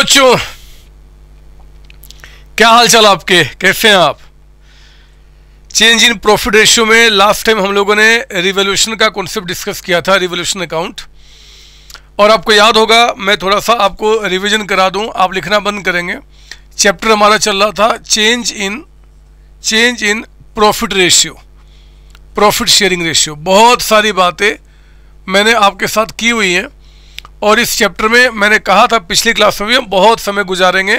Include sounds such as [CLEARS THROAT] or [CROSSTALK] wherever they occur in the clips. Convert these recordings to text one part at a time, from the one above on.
बच्चों क्या हाल चाल आपके कैसे हैं आप चेंज इन प्रॉफिट रेशियो में लास्ट टाइम हम लोगों ने रिवोल्यूशन का कॉन्सेप्ट डिस्कस किया था रिवोल्यूशन अकाउंट और आपको याद होगा मैं थोड़ा सा आपको रिवीजन करा दूं आप लिखना बंद करेंगे चैप्टर हमारा चल रहा था change in change in profit ratio profit sharing ratio बहुत सारी बातें मैंने आपके साथ की हुई हैं और इस चैप्टर में मैंने कहा था पिछली क्लास में भी हम बहुत समय गुजारेंगे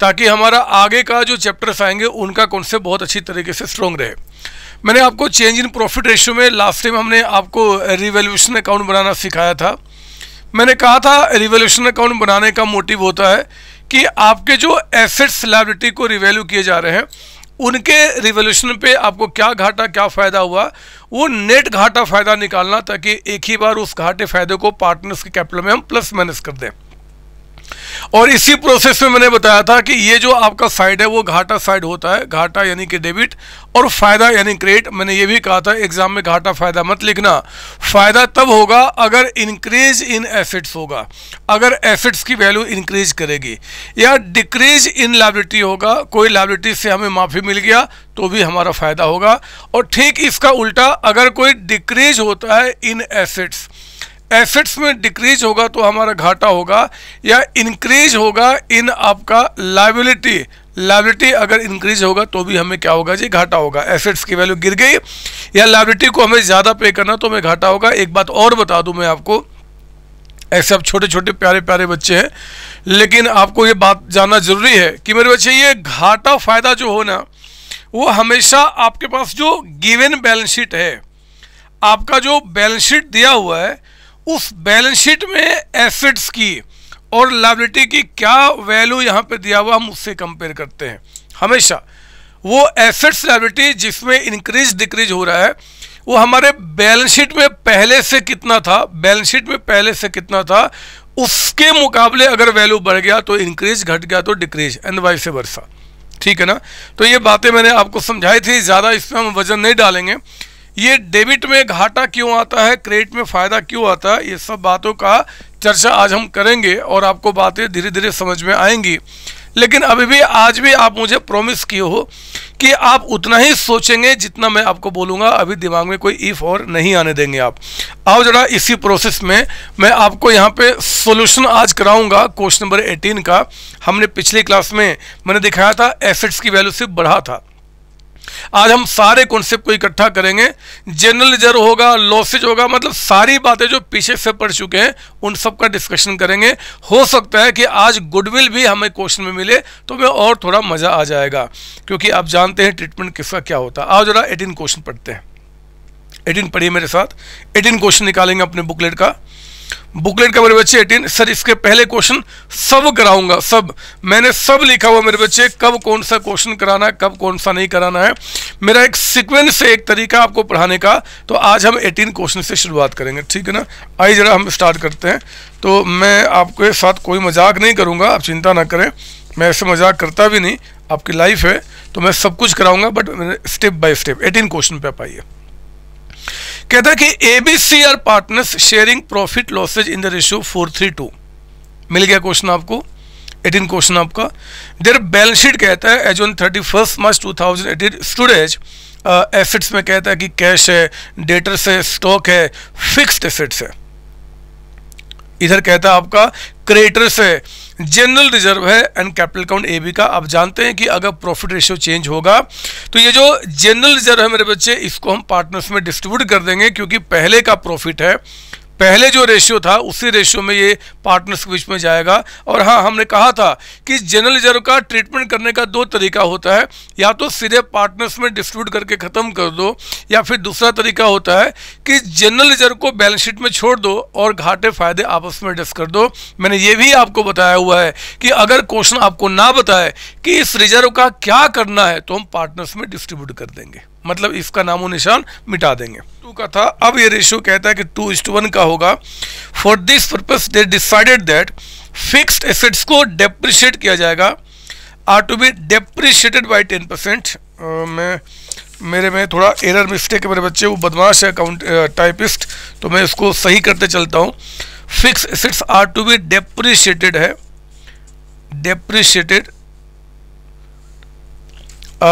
ताकि हमारा आगे का जो चैप्टर्स आएंगे उनका कॉन्सेप्ट बहुत अच्छी तरीके से स्ट्रॉन्ग रहे मैंने आपको चेंज इन प्रॉफिट रेशियो में लास्ट टाइम हमने आपको रिवेल्यूशन अकाउंट बनाना सिखाया था मैंने कहा था रिवेल्यूशन अकाउंट बनाने का मोटिव होता है कि आपके जो एसेट्स लाइब्रिटी को रिवेल्यू किए जा रहे हैं उनके रिवोल्यूशन पे आपको क्या घाटा क्या फ़ायदा हुआ वो नेट घाटा फ़ायदा निकालना ताकि एक ही बार उस घाटे फ़ायदे को पार्टनर्स के कैपिटल में हम प्लस माइनस कर दें और इसी प्रोसेस में मैंने बताया था कि ये जो आपका साइड है वो घाटा साइड होता है घाटा यानी कि डेबिट और फायदा यानी क्रेडिट मैंने ये भी कहा था एग्जाम में घाटा फायदा मत लिखना फायदा तब होगा अगर इंक्रीज इन एसेट्स होगा अगर एसेट्स की वैल्यू इंक्रीज करेगी या डिक्रीज इन लाइब्रिटी होगा कोई लाइब्रिटी से हमें माफ़ी मिल गया तो भी हमारा फायदा होगा और ठीक इसका उल्टा अगर कोई डिक्रीज होता है इन एसेट्स एसेट्स में डिक्रीज होगा तो हमारा घाटा होगा या इंक्रीज होगा इन आपका लाइबिलिटी लाइबिलिटी अगर इंक्रीज होगा तो भी हमें क्या होगा जी घाटा होगा एसेट्स की वैल्यू गिर गई या लाइबिलिटी को हमें ज़्यादा पे करना तो हमें घाटा होगा एक बात और बता दूँ मैं आपको ऐसे आप छोटे छोटे प्यारे प्यारे बच्चे हैं लेकिन आपको ये बात जानना ज़रूरी है कि मेरे बच्चे ये घाटा फ़ायदा जो हो ना वो हमेशा आपके पास जो गिवन बैलेंस शीट है आपका जो बैलेंस शीट दिया हुआ है उस बैलेंस शीट में एसेट्स की और लाइबिलिटी की क्या वैल्यू यहाँ पे दिया हुआ हम उससे कंपेयर करते हैं हमेशा वो एसेट्स लाइबिलिटी जिसमें इंक्रीज डिक्रीज हो रहा है वो हमारे बैलेंस शीट में पहले से कितना था बैलेंस शीट में पहले से कितना था उसके मुकाबले अगर वैल्यू बढ़ गया तो इंक्रीज घट गया तो डिक्रीज एंड वाइस वर्षा ठीक है ना तो ये बातें मैंने आपको समझाई थी ज़्यादा इसमें हम वजन नहीं डालेंगे ये डेबिट में घाटा क्यों आता है क्रेडिट में फ़ायदा क्यों आता है ये सब बातों का चर्चा आज हम करेंगे और आपको बातें धीरे धीरे समझ में आएंगी लेकिन अभी भी आज भी आप मुझे प्रॉमिस किए हो कि आप उतना ही सोचेंगे जितना मैं आपको बोलूँगा अभी दिमाग में कोई इफ़ और नहीं आने देंगे आप आओ जरा इसी प्रोसेस में मैं आपको यहाँ पे सॉल्यूशन आज कराऊंगा क्वेश्चन नंबर 18 का हमने पिछली क्लास में मैंने दिखाया था एसेट्स की वैल्यू सिर्फ बढ़ा था आज हम सारे कॉन्सेप्ट को इकट्ठा करेंगे जनरल रिजर्व होगा लॉसेज होगा मतलब सारी बातें जो पीछे से पढ़ चुके हैं उन सब का डिस्कशन करेंगे हो सकता है कि आज गुडविल भी हमें क्वेश्चन में मिले तो हमें और थोड़ा मज़ा आ जाएगा क्योंकि आप जानते हैं ट्रीटमेंट किसका क्या होता है आज जरा एटीन क्वेश्चन पढ़ते हैं एटीन पढ़िए मेरे साथ एटीन क्वेश्चन निकालेंगे अपने बुकलेट का बुकलेट का मेरे बच्चे एटीन सर इसके पहले क्वेश्चन सब कराऊंगा सब मैंने सब लिखा हुआ मेरे बच्चे कब कौन सा क्वेश्चन कराना है कब कौन सा नहीं कराना है मेरा एक सीक्वेंस है एक तरीका आपको पढ़ाने का तो आज हम एटीन क्वेश्चन से शुरुआत करेंगे ठीक है ना आइए जरा हम स्टार्ट करते हैं तो मैं आपके साथ कोई मजाक नहीं करूँगा आप चिंता ना करें मैं ऐसे मजाक करता भी नहीं आपकी लाइफ है तो मैं सब कुछ कराऊंगा but step by step eighteen question पे आप आइए कहता है कि ABC are partners sharing profit losses in the ratio four three two मिल गया क्वेश्चन आपको एटीन क्वेश्चन आपका देर बैलेंस शीट कहता है as on thirty first March two thousand eighteen storage assets में कहता है कि कैश है डेटर्स है स्टॉक है फिक्स्ड एसेट्स है इधर कहता है आपका क्रेडिटर्स है जनरल रिजर्व है and capital account A B का आप जानते हैं कि अगर प्रॉफिट रेशियो चेंज होगा तो ये जो जनरल रिजर्व है मेरे बच्चे इसको हम पार्टनर्स में डिस्ट्रीब्यूट कर देंगे क्योंकि पहले का प्रॉफिट है पहले जो रेशियो था उसी रेशियो में ये पार्टनर्स के बीच में जाएगा और हाँ हमने कहा था कि जनरल रिजर्व का ट्रीटमेंट करने का दो तरीका होता है या तो सीधे पार्टनर्स में डिस्ट्रीब्यूट करके ख़त्म कर दो या फिर दूसरा तरीका होता है कि जनरल रिजर्व को बैलेंस शीट में छोड़ दो और घाटे फायदे आपस में डिस्क कर दो मैंने ये भी आपको बताया हुआ है कि अगर क्वेश्चन आपको ना बताए कि इस रिजर्व का क्या करना है तो हम पार्टनर्स में डिस्ट्रीब्यूट कर देंगे मतलब इसका नामो निशान मिटा देंगे टू का था अब ये रेशियो कहता है कि टू इज टू वन का होगा for this purpose they decided that fixed assets को डेप्रिशिएट किया जाएगा are to be depreciated by ten percent मैं मेरे में थोड़ा एरर मिस्टेक है मेरे बच्चे वो बदमाश है अकाउंट टाइपिस्ट तो मैं उसको सही करते चलता हूँ fixed assets are to be depreciated है डेप्रिशिएटेड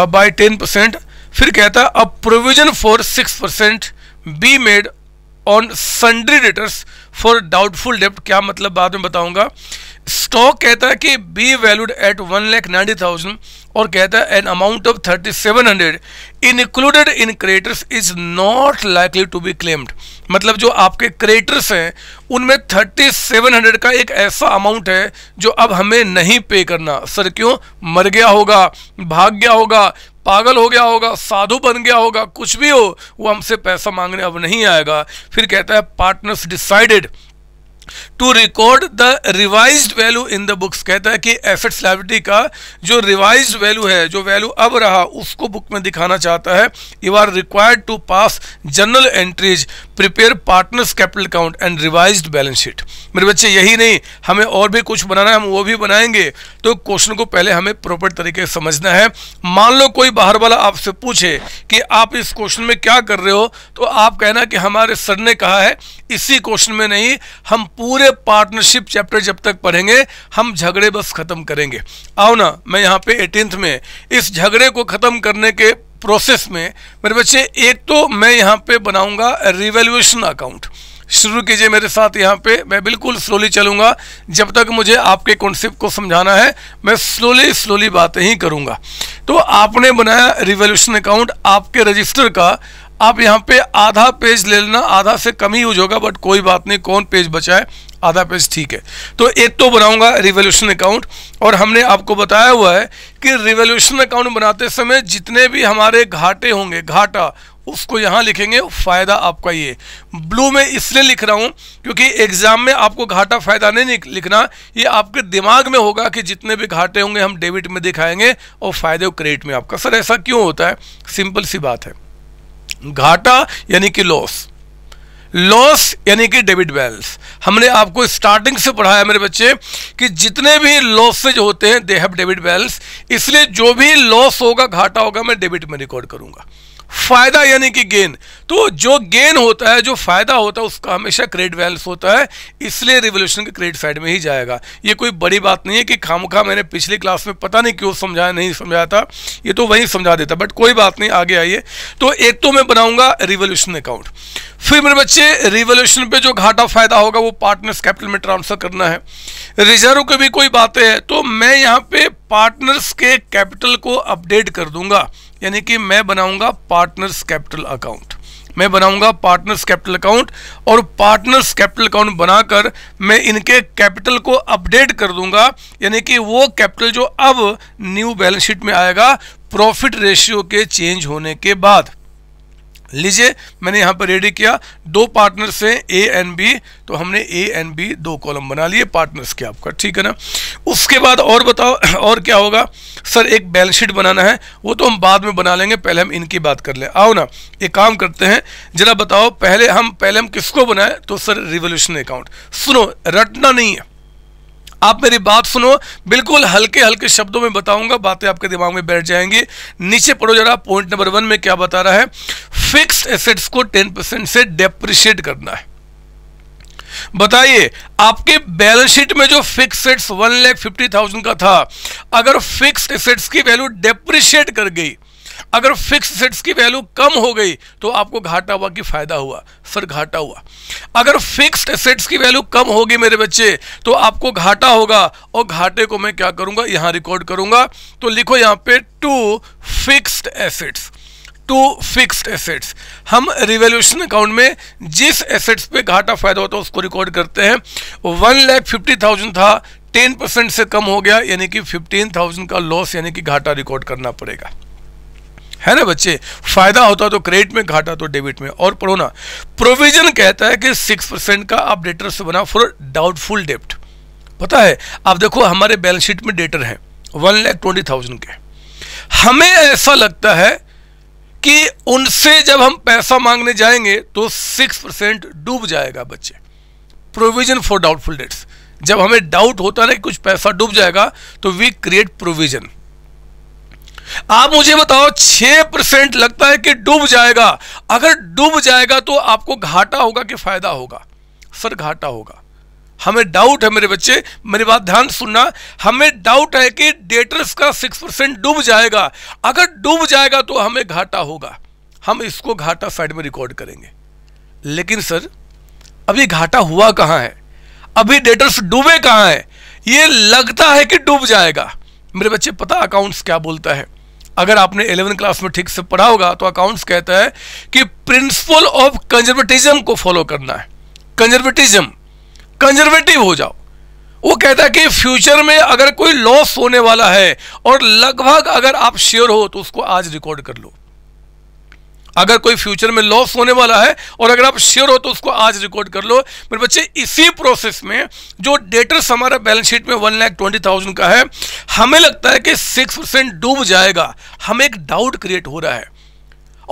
बाय टेन परसेंट फिर कहता a provision for six percent be made on sundry debtors for doubtful डेप्ट क्या मतलब बाद में बताऊंगा स्टॉक कहता है कि be valued at one lakh ninety thousand और कहता है an amount of thirty seven hundred included in creditors is not likely to be claimed मतलब जो आपके क्रेटर्स हैं उनमें थर्टी सेवन हंड्रेड का एक ऐसा अमाउंट है जो अब हमें नहीं पे करना सर क्यों मर गया होगा भाग गया होगा पागल हो गया होगा साधु बन गया होगा कुछ भी हो वो हमसे पैसा मांगने अब नहीं आएगा फिर कहता है partners decided to record the revise value in the books कहता है कि एसेट्स लाइब्रेरी का जो रिवाइज वैल्यू है जो वैल्यू अब रहा उसको बुक में दिखाना चाहता है you are required to pass general entries prepare partners capital account and revise balance sheet मेरे बच्चे यही नहीं हमें और भी कुछ बनाना है हम वो भी बनाएंगे तो क्वेश्चन को पहले हमें प्रॉपर तरीके से समझना है मान लो कोई बाहर वाला आपसे पूछे कि आप इस क्वेश्चन में क्या कर रहे हो तो आप कहना कि हमारे सर ने कहा है इसी क्वेश्चन में नहीं हम पूरे ये पार्टनरशिप चैप्टर जब तक पढ़ेंगे हम झगड़े बस खत्म करेंगे आओ ना मैं यहाँ पे एटीनथ में इस झगड़े को खत्म करने के प्रोसेस में मेरे बच्चे एक तो मैं यहाँ पे बनाऊंगा रिवेल्यूशन अकाउंट शुरू कीजिए मेरे साथ यहाँ पे मैं बिल्कुल स्लोली चलूंगा जब तक मुझे आपके कॉन्सेप्ट को समझाना है मैं स्लोली स्लोली बातें ही करूंगा तो आपने बनाया रिवोल्यूशन अकाउंट आपके रजिस्टर का आप यहाँ पे आधा पेज ले लेना आधा से कम ही यूज होगा बट कोई बात नहीं कौन पेज बचाए आधा पेज ठीक है तो एक तो बनाऊंगा रिवोल्यूशन अकाउंट और हमने आपको बताया हुआ है कि रिवोल्यूशन अकाउंट बनाते समय जितने भी हमारे घाटे होंगे घाटा उसको यहाँ लिखेंगे फ़ायदा आपका ये ब्लू में इसलिए लिख रहा हूँ क्योंकि एग्ज़ाम में आपको घाटा फ़ायदा नहीं लिखना ये आपके दिमाग में होगा कि जितने भी घाटे होंगे हम डेबिट में दिखाएंगे और फ़ायदे और क्रेडिट में आपका सर ऐसा क्यों होता है सिंपल सी बात है घाटा यानी कि लॉस लॉस यानी कि डेबिट बैलेंस हमने आपको स्टार्टिंग से पढ़ाया मेरे बच्चे कि जितने भी लॉसेज होते हैं दे हैव डेबिट बैलेंस इसलिए जो भी लॉस होगा घाटा होगा मैं डेबिट में रिकॉर्ड करूंगा फायदा यानी कि गेन तो जो गेन होता है जो फायदा होता है उसका हमेशा क्रेडिट बैलेंस होता है इसलिए रिवोल्यूशन के क्रेडिट साइड में ही जाएगा ये कोई बड़ी बात नहीं है कि खामखा मैंने पिछली क्लास में पता नहीं क्यों समझाया नहीं समझाया था ये तो वही समझा देता बट कोई बात नहीं आगे आइए तो एक तो मैं बनाऊंगा रिवोल्यूशन अकाउंट फिर मेरे बच्चे रिवोल्यूशन पे जो घाटा फायदा होगा वो पार्टनर्स कैपिटल में ट्रांसफर करना है रिजर्व की भी कोई बातें हैं तो मैं यहाँ पे पार्टनर्स के कैपिटल को अपडेट कर दूंगा यानी कि मैं बनाऊंगा पार्टनर्स कैपिटल अकाउंट मैं बनाऊंगा पार्टनर्स कैपिटल अकाउंट और पार्टनर्स कैपिटल अकाउंट बनाकर मैं इनके कैपिटल को अपडेट कर दूंगा यानी कि वो कैपिटल जो अब न्यू बैलेंस शीट में आएगा प्रॉफिट रेशियो के चेंज होने के बाद लीजिए मैंने यहाँ पर रेडी किया दो पार्टनर्स हैं ए एंड बी तो हमने ए एंड बी दो कॉलम बना लिए पार्टनर्स के आपका ठीक है ना उसके बाद और बताओ [CLEARS THROAT] और क्या होगा सर एक बैलेंस शीट बनाना है वो तो हम बाद में बना लेंगे पहले हम इनकी बात कर ले आओ ना एक काम करते हैं जरा बताओ पहले हम पहले हम किसको बनाए तो सर रिवोल्यूशन अकाउंट सुनो रटना नहीं है आप मेरी बात सुनो बिल्कुल हल्के हल्के शब्दों में बताऊंगा बातें आपके दिमाग में बैठ जाएंगी नीचे पढ़ो जरा पॉइंट नंबर वन में क्या बता रहा है फिक्स्ड एसेट्स को टेन परसेंट से डेप्रिशिएट करना है बताइए आपके बैलेंस शीट में जो fixed assets one lakh fifty thousand का था अगर फिक्स एसेट्स की वैल्यू डेप्रिशिएट कर गई अगर फिक्स सेट्स की वैल्यू कम हो गई तो आपको घाटा हुआ कि फायदा हुआ सर घाटा हुआ अगर फिक्स्ड सेट्स की वैल्यू कम होगी मेरे बच्चे तो आपको घाटा होगा और घाटे को मैं क्या करूंगा यहां रिकॉर्ड करूंगा तो लिखो यहां पे to fixed assets to fixed assets हम रिवेल्यूशन अकाउंट में जिस एसेट्स पे घाटा फायदा होता है उसको रिकॉर्ड करते हैं वन लैख फिफ्टी थाउजेंड था टेन परसेंट से कम हो गया यानी कि फिफ्टीन थाउजेंड का लॉस यानी कि घाटा रिकॉर्ड करना पड़ेगा है ना बच्चे फायदा होता तो क्रेडिट में घाटा तो डेबिट में और पढ़ो ना प्रोविजन कहता है कि सिक्स परसेंट का आप डेटर से बना फॉर डाउटफुल डेप्ट पता है आप देखो हमारे बैलेंस शीट में डेटर हैं वन लैख ट्वेंटी थाउजेंड के हमें ऐसा लगता है कि उनसे जब हम पैसा मांगने जाएंगे तो सिक्स परसेंट डूब जाएगा बच्चे प्रोविजन फॉर डाउटफुल डेट्स जब हमें डाउट होता है कि कुछ पैसा डूब जाएगा तो वी क्रिएट प्रोविजन आप मुझे बताओ छह परसेंट लगता है कि डूब जाएगा अगर डूब जाएगा तो आपको घाटा होगा कि फायदा होगा सर घाटा होगा हमें डाउट है मेरे बच्चे मेरी बात ध्यान सुनना हमें डाउट है कि डेटर्स का सिक्स परसेंट डूब जाएगा अगर डूब जाएगा तो हमें घाटा होगा हम इसको घाटा साइड में रिकॉर्ड करेंगे लेकिन सर अभी घाटा हुआ कहां है अभी डेटर्स डूबे कहां है यह लगता है कि डूब जाएगा मेरे बच्चे पता अकाउंट्स क्या बोलता है अगर आपने इलेवन क्लास में ठीक से पढ़ा होगा तो अकाउंट्स कहता है कि प्रिंसिपल ऑफ कंजर्वेटिज्म को फॉलो करना है कंजर्वेटिज्म कंजर्वेटिव हो जाओ वो कहता है कि फ्यूचर में अगर कोई लॉस होने वाला है और लगभग अगर आप श्योर हो तो उसको आज रिकॉर्ड कर लो अगर कोई फ्यूचर में लॉस होने वाला है और अगर आप श्योर हो तो उसको आज रिकॉर्ड कर लो मेरे बच्चे इसी प्रोसेस में जो डेटर्स हमारा बैलेंस शीट में वन लाख ट्वेंटी थाउजेंड का है हमें लगता है कि सिक्स परसेंट डूब जाएगा हमें एक डाउट क्रिएट हो रहा है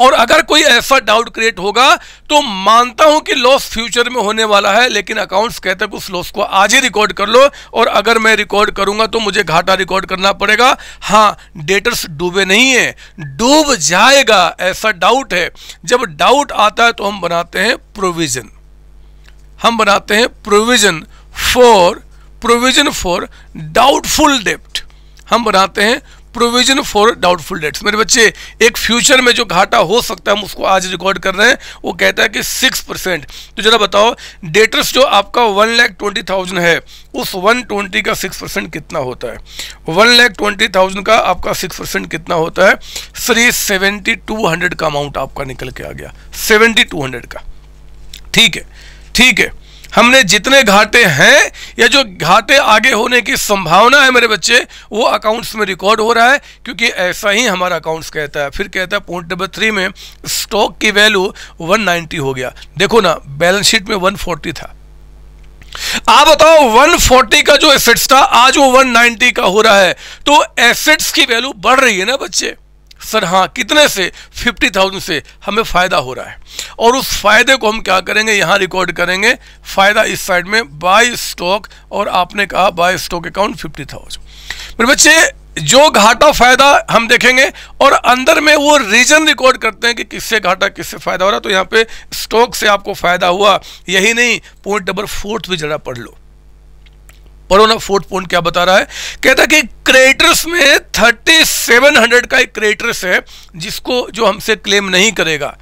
और अगर कोई ऐसा डाउट क्रिएट होगा तो मानता हूं कि लॉस फ्यूचर में होने वाला है लेकिन अकाउंट्स कहते हैं उस लॉस को आज ही रिकॉर्ड कर लो और अगर मैं रिकॉर्ड करूंगा तो मुझे घाटा रिकॉर्ड करना पड़ेगा हाँ डेटर्स डूबे नहीं है डूब जाएगा ऐसा डाउट है जब डाउट आता है तो हम बनाते हैं प्रोविजन हम बनाते हैं provision for provision for doubtful डेप्ट हम बनाते हैं प्रोविजन फॉर डाउटफुल डेट्स मेरे बच्चे एक फ्यूचर में जो घाटा हो सकता है हम उसको आज रिकॉर्ड कर रहे हैं वो कहता है कि सिक्स परसेंट तो जरा बताओ डेटर्स जो आपका वन लैख ट्वेंटी थाउजेंड है उस वन ट्वेंटी का सिक्स परसेंट कितना होता है वन लैख ट्वेंटी थाउजेंड का आपका सिक्स परसेंट कितना होता है सर सेवेंटी टू हंड्रेड का अमाउंट आपका निकल के आ गया सेवेंटी टू हंड्रेड का ठीक है ठीक है हमने जितने घाटे हैं या जो घाटे आगे होने की संभावना है मेरे बच्चे वो अकाउंट्स में रिकॉर्ड हो रहा है क्योंकि ऐसा ही हमारा अकाउंट्स कहता है फिर कहता है पॉइंट नंबर थ्री में स्टॉक की वैल्यू 190 हो गया देखो ना बैलेंस शीट में 140 था आप बताओ 140 का जो एसेट्स था आज वो 190 का हो रहा है तो एसेट्स की वैल्यू बढ़ रही है ना बच्चे सर हाँ कितने से फिफ्टी थाउजेंड से हमें फ़ायदा हो रहा है और उस फ़ायदे को हम क्या करेंगे यहाँ रिकॉर्ड करेंगे फ़ायदा इस साइड में बाय स्टॉक और आपने कहा by stock account fifty thousand मेरे बच्चे जो घाटा फ़ायदा हम देखेंगे और अंदर में वो रीजन रिकॉर्ड करते हैं कि किससे घाटा किससे फ़ायदा हो रहा है तो यहाँ पे स्टॉक से आपको फ़ायदा हुआ यही नहीं पॉइंट नंबर फोर्थ भी ज़रा पढ़ लो पढ़ो ना फोर्थ पॉइंट क्या बता रहा है कहता कि क्रेटर्स में थर्टी सेवन हंड्रेड का एक क्रेटर्स है जिसको जो हमसे क्लेम नहीं करेगा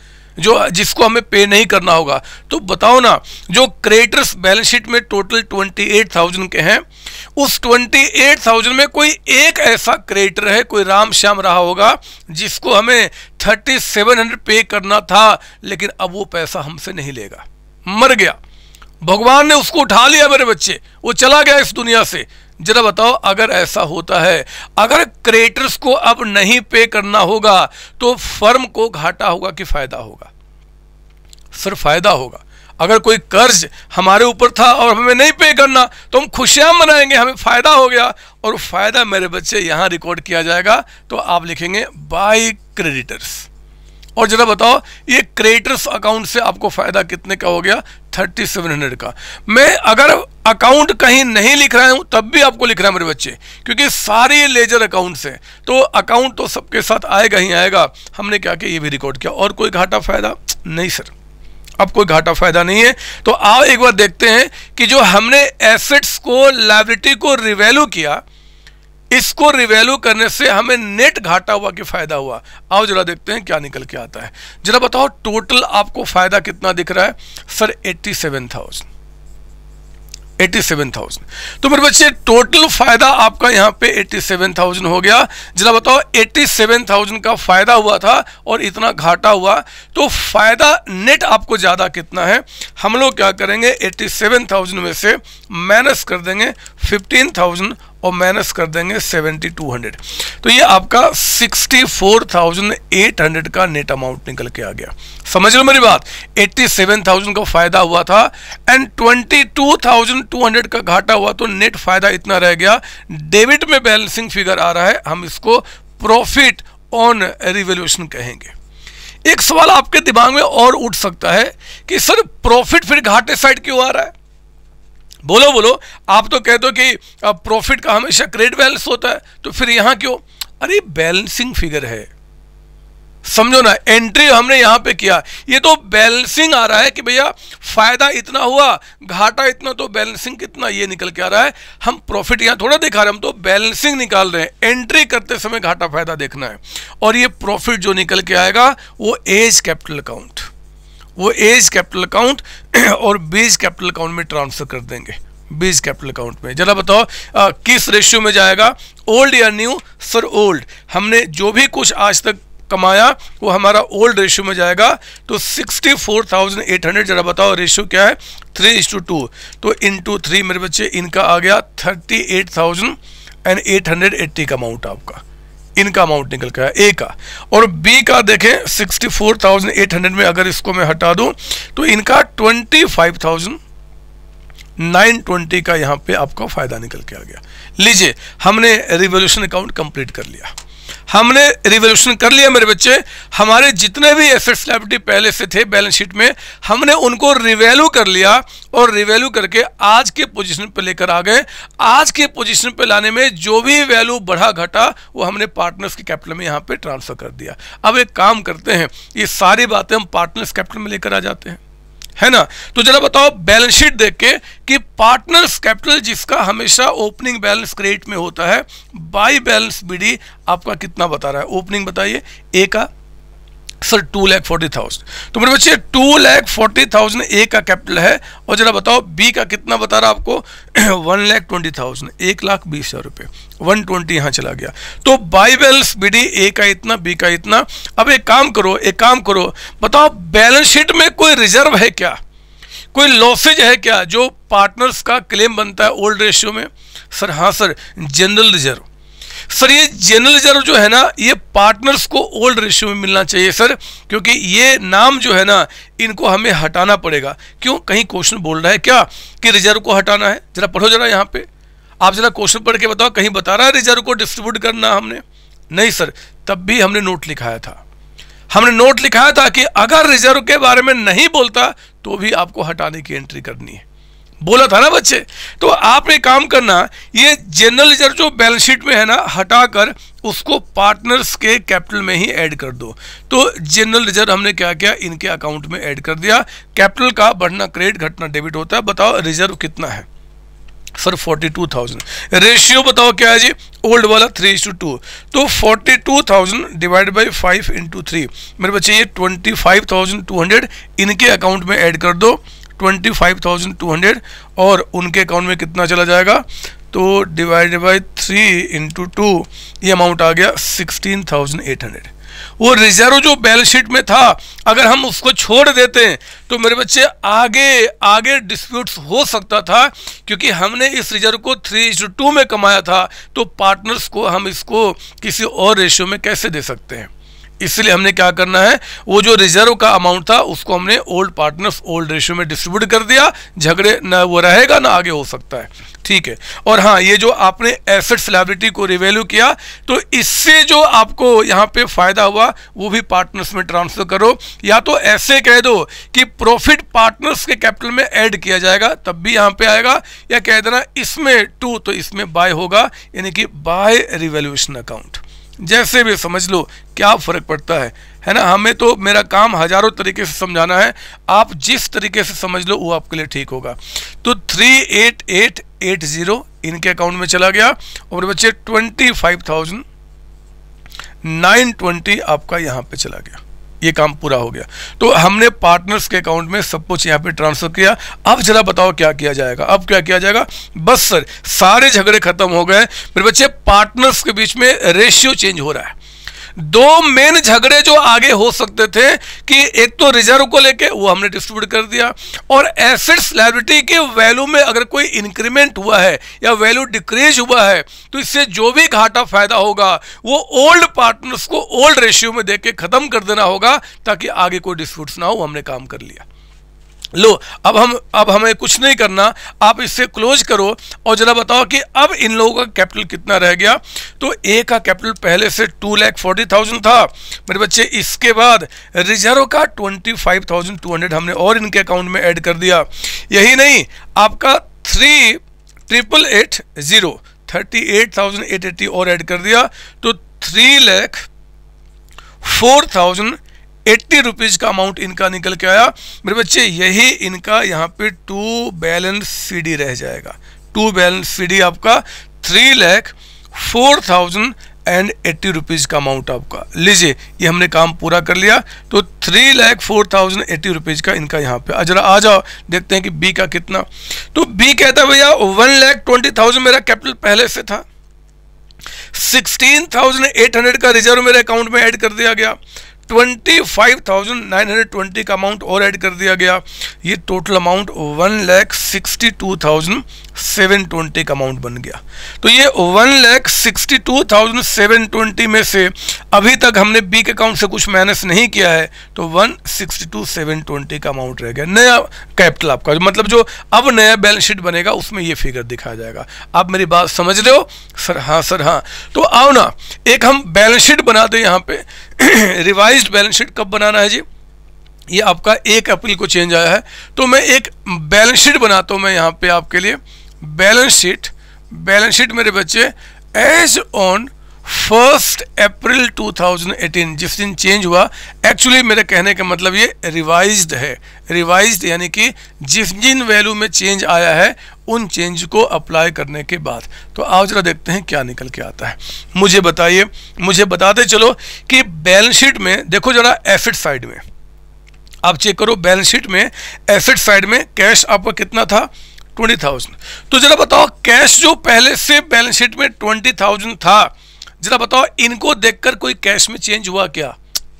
जो जिसको हमें पे नहीं करना होगा तो बताओ ना जो क्रेटर्स बैलेंस शीट में टोटल ट्वेंटी एट थाउजेंड के हैं उस ट्वेंटी एट थाउजेंड में कोई एक ऐसा क्रेटर है कोई राम श्याम रहा होगा जिसको हमें थर्टी सेवन हंड्रेड पे करना था लेकिन अब वो पैसा हमसे नहीं लेगा मर गया भगवान ने उसको उठा लिया मेरे बच्चे वो चला गया इस दुनिया से जरा बताओ अगर ऐसा होता है अगर क्रिएटर्स को अब नहीं पे करना होगा तो फर्म को घाटा होगा कि फायदा होगा सिर्फ फायदा होगा अगर कोई कर्ज हमारे ऊपर था और हमें नहीं पे करना तो हम खुशियां मनाएंगे हमें फायदा हो गया और फायदा मेरे बच्चे यहां रिकॉर्ड किया जाएगा तो आप लिखेंगे बाई क्रेडिटर्स और जरा बताओ ये क्रिएटर्स अकाउंट से आपको फ़ायदा कितने का हो गया थर्टी सेवन हंड्रेड का मैं अगर अकाउंट कहीं नहीं लिख रहा हूं तब भी आपको लिख रहा है मेरे बच्चे क्योंकि सारे लेजर अकाउंट से तो अकाउंट तो सबके साथ आएगा ही आएगा हमने क्या किया ये भी रिकॉर्ड किया और कोई घाटा फ़ायदा नहीं सर अब कोई घाटा फायदा नहीं है तो आओ एक बार देखते हैं कि जो हमने एसेट्स को लाइब्रिटी को रिवेल्यू किया इसको रिवेल्यू करने से हमें नेट घाटा हुआ कि फायदा हुआ आओ जरा देखते हैं क्या निकल के आता है जरा बताओ टोटल आपको फायदा कितना दिख रहा है सर एट्टी सेवन थाउजेंड 87,000 तो मेरे बच्चे टोटल फायदा आपका यहाँ पे 87,000 हो गया जरा बताओ 87,000 का फायदा हुआ था और इतना घाटा हुआ तो फायदा नेट आपको ज़्यादा कितना है हम लोग क्या करेंगे 87,000 में से माइनस कर देंगे 15,000 और माइनस कर देंगे सेवेंटी टू हंड्रेड तो ये आपका sixty four thousand eight hundred का नेट अमाउंट निकल के आ गया समझ लो मेरी बात एट्टी सेवन थाउजेंड का फायदा हुआ था and twenty two thousand two hundred का घाटा हुआ तो नेट फायदा इतना रह गया डेबिट में बैलेंसिंग फिगर आ रहा है हम इसको प्रॉफिट ऑन रिवेल्यूशन कहेंगे एक सवाल आपके दिमाग में और उठ सकता है कि सर प्रॉफिट फिर घाटे साइड क्यों आ रहा है बोलो बोलो आप तो कहते हो कि प्रॉफिट का हमेशा क्रेडिट बैलेंस होता है तो फिर यहाँ क्यों अरे बैलेंसिंग फिगर है समझो ना एंट्री हमने यहाँ पे किया ये तो बैलेंसिंग आ रहा है कि भैया फायदा इतना हुआ घाटा इतना तो बैलेंसिंग कितना ये निकल के आ रहा है हम प्रॉफिट यहाँ थोड़ा दिखा रहे हैं हम तो बैलेंसिंग निकाल रहे हैं एंट्री करते समय घाटा फायदा देखना है और ये प्रॉफिट जो निकल के आएगा वो एज कैपिटल अकाउंट वो एज कैपिटल अकाउंट और बीज कैपिटल अकाउंट में ट्रांसफर कर देंगे बीज कैपिटल अकाउंट में जरा बताओ आ, किस रेशियो में जाएगा ओल्ड या न्यू सर ओल्ड हमने जो भी कुछ आज तक कमाया वो हमारा ओल्ड रेशियो में जाएगा तो 64,800 जरा बताओ रेशियो क्या है थ्री इज टू टू तो इन टू थ्री मेरे बच्चे इनका आ गया 38,880 का अमाउंट आपका इनका अमाउंट निकल के ए का और बी का देखें 64,800 में अगर इसको मैं हटा दूं तो इनका 25,920 का यहां पे आपका फ़ायदा निकल के आ गया लीजिए हमने रिवोल्यूशन अकाउंट कंप्लीट कर लिया हमने रिवोल्यूशन कर लिया मेरे बच्चे हमारे जितने भी एसेट्स लाइबिलिटी पहले से थे बैलेंस शीट में हमने उनको रिवैल्यू कर लिया और रिवैल्यू करके आज के पोजीशन पर लेकर आ गए आज के पोजीशन पर लाने में जो भी वैल्यू बढ़ा घटा वो हमने पार्टनर्स के कैपिटल में यहाँ पर ट्रांसफ़र कर दिया अब एक काम करते हैं ये सारी बातें हम पार्टनर्स कैपिटल में लेकर आ जाते हैं है ना तो जरा बताओ बैलेंस शीट देख के कि पार्टनर्स कैपिटल जिसका हमेशा ओपनिंग बैलेंस क्रेडिट में होता है बाई बैलेंस बीडी आपका कितना बता रहा है ओपनिंग बताइए ए का sir two lakh forty thousand तो मेरे बच्चे two lakh forty thousand A का कैपिटल है और जरा बताओ बी का कितना बता रहा आपको वन लैख ट्वेंटी थाउजेंड एक लाख बीस हज़ार रुपये वन ट्वेंटी यहाँ चला गया तो बाईवेल्स बी डी ए का इतना बी का इतना अब एक काम करो एक काम करो बताओ बैलेंस शीट में कोई रिजर्व है क्या कोई लॉसेज है क्या जो पार्टनर्स का क्लेम बनता है ओल्ड रेशियो में सर हाँ सर जनरल रिजर्व सर ये जनरल रिजर्व जो है ना ये पार्टनर्स को ओल्ड रेशियो में मिलना चाहिए सर क्योंकि ये नाम जो है ना इनको हमें हटाना पड़ेगा क्यों कहीं क्वेश्चन बोल रहा है क्या कि रिजर्व को हटाना है जरा पढ़ो जरा यहाँ पे आप जरा क्वेश्चन पढ़ के बताओ कहीं बता रहा है रिजर्व को डिस्ट्रीब्यूट करना हमने नहीं सर तब भी हमने नोट लिखाया था हमने नोट लिखाया था कि अगर रिजर्व के बारे में नहीं बोलता तो भी आपको हटाने की एंट्री करनी है बोला था ना बच्चे तो आपने काम करना ये जनरल रिजर्व जो बैलेंस शीट में है ना हटाकर उसको पार्टनर्स के कैपिटल में ही ऐड कर दो तो जनरल रिजर्व हमने क्या किया इनके अकाउंट में ऐड कर दिया कैपिटल का बढ़ना क्रेडिट घटना डेबिट होता है बताओ रिजर्व कितना है sir forty two thousand ratio बताओ क्या है जी ओल्ड वाला थ्री इंटू टू तो forty two thousand divide by five into three मेरे बच्चे ये twenty five thousand two hundred इनके अकाउंट में ऐड कर दो twenty five thousand two hundred और उनके अकाउंट में कितना चला जाएगा तो divided by three into two ये अमाउंट आ गया सिक्सटीन थाउजेंड एट हंड्रेड वो रिजर्व जो बैलेंस शीट में था अगर हम उसको छोड़ देते हैं तो मेरे बच्चे आगे आगे डिस्प्यूट्स हो सकता था क्योंकि हमने इस रिजर्व को थ्री इंटू टू में कमाया था तो पार्टनर्स को हम इसको किसी और रेशियो में कैसे दे सकते हैं इसलिए हमने क्या करना है वो जो रिजर्व का अमाउंट था उसको हमने ओल्ड पार्टनर्स ओल्ड रेशियो में डिस्ट्रीब्यूट कर दिया झगड़े ना वो रहेगा ना आगे हो सकता है ठीक है और हाँ ये जो आपने एसेट्स लाइबिलिटी को रिवेल्यू किया तो इससे जो आपको यहाँ पे फायदा हुआ वो भी पार्टनर्स में ट्रांसफर करो या तो ऐसे कह दो कि प्रॉफिट पार्टनर्स के कैपिटल में ऐड किया जाएगा तब भी यहाँ पे आएगा या कह देना इसमें टू तो इसमें बाय होगा यानी कि बाय रिवेल्यूशन अकाउंट जैसे भी समझ लो क्या फ़र्क पड़ता है है ना हमें तो मेरा काम हज़ारों तरीके से समझाना है आप जिस तरीके से समझ लो वो आपके लिए ठीक होगा तो three eight eight eight zero इनके अकाउंट में चला गया और बच्चे twenty five thousand nine twenty आपका यहाँ पे चला गया ये काम पूरा हो गया तो हमने पार्टनर्स के अकाउंट में सब कुछ यहाँ पे ट्रांसफर किया अब जरा बताओ क्या किया जाएगा अब क्या किया जाएगा बस सर सारे झगड़े खत्म हो गए मेरे बच्चे पार्टनर्स के बीच में रेशियो चेंज हो रहा है दो मेन झगड़े जो आगे हो सकते थे कि एक तो रिजर्व को लेके वो हमने डिस्ट्रीब्यूट कर दिया और एसेट्स लाइब्रिटी के वैल्यू में अगर कोई इंक्रीमेंट हुआ है या वैल्यू डिक्रीज हुआ है तो इससे जो भी घाटा फायदा होगा वो ओल्ड पार्टनर्स को ओल्ड रेशियो में देके खत्म कर देना होगा ताकि आगे कोई डिस्प्यूट्स ना हो हमने काम कर लिया लो अब हम अब हमें कुछ नहीं करना आप इससे क्लोज करो और ज़रा बताओ कि अब इन लोगों का कैपिटल कितना रह गया तो ए का कैपिटल पहले से टू लैख फोर्टी थाउजेंड था मेरे बच्चे इसके बाद रिजर्व का twenty five thousand two hundred हमने और इनके अकाउंट में ऐड कर दिया यही नहीं आपका three triple eight zero thirty eight thousand eight eighty और ऐड कर दिया तो three lakh four thousand eighty rupees का अमाउंट इनका निकल के आया मेरे बच्चे यही इनका यहाँ पे टू बैलेंस सीडी रह जाएगा टू बैलेंस सीडी आपका three lakh four thousand and eighty rupees का अमाउंट आपका लीजिए ये हमने काम पूरा कर लिया तो three lakh four thousand eighty rupees का इनका यहाँ पे जरा आ जाओ देखते हैं कि बी का कितना तो बी कहता है भैया वन लैख ट्वेंटी थाउजेंड मेरा कैपिटल पहले से था सिक्सटीन थाउजेंड एट हंड्रेड का रिजर्व मेरे अकाउंट में ऐड कर दिया गया twenty five thousand nine hundred twenty का अमाउंट और ऐड कर दिया गया ये total amount one lakh sixty two thousand seven twenty का अमाउंट बन गया तो ये one lakh sixty two thousand seven twenty में से अभी तक हमने बीक अकाउंट से कुछ माइनस नहीं किया है तो one sixty two seven twenty का अमाउंट रह गया नया कैपिटल आपका मतलब जो अब नया बैलेंस शीट बनेगा उसमें ये फिगर दिखाया जाएगा आप मेरी बात समझ रहे हो सर हाँ सर हाँ तो आओ ना एक हम बैलेंस शीट बना दो यहाँ पे रिवाइज बैलेंस शीट कब बनाना है जी ये आपका एक अप्रैल को चेंज आया है तो मैं एक बैलेंस शीट बनाता हूँ मैं यहाँ पे आपके लिए बैलेंस शीट बैलेंस शीट मेरे बच्चे एज ऑन फर्स्ट अप्रैल 2018 जिस दिन चेंज हुआ एक्चुअली मेरे कहने का मतलब ये रिवाइज्ड है रिवाइज्ड यानी कि जिस जिन वैल्यू में चेंज आया है उन चेंज को अप्लाई करने के बाद तो आओ जरा देखते हैं क्या निकल के आता है मुझे बताइए मुझे बताते चलो कि बैलेंस शीट में देखो जरा एसिड साइड में आप चेक करो बैलेंस शीट में एसिड साइड में कैश आपका कितना था ट्वेंटी थाउजेंड तो जरा बताओ कैश जो पहले से बैलेंस शीट में ट्वेंटी थाउजेंड था जरा बताओ इनको देखकर कोई कैश में चेंज हुआ क्या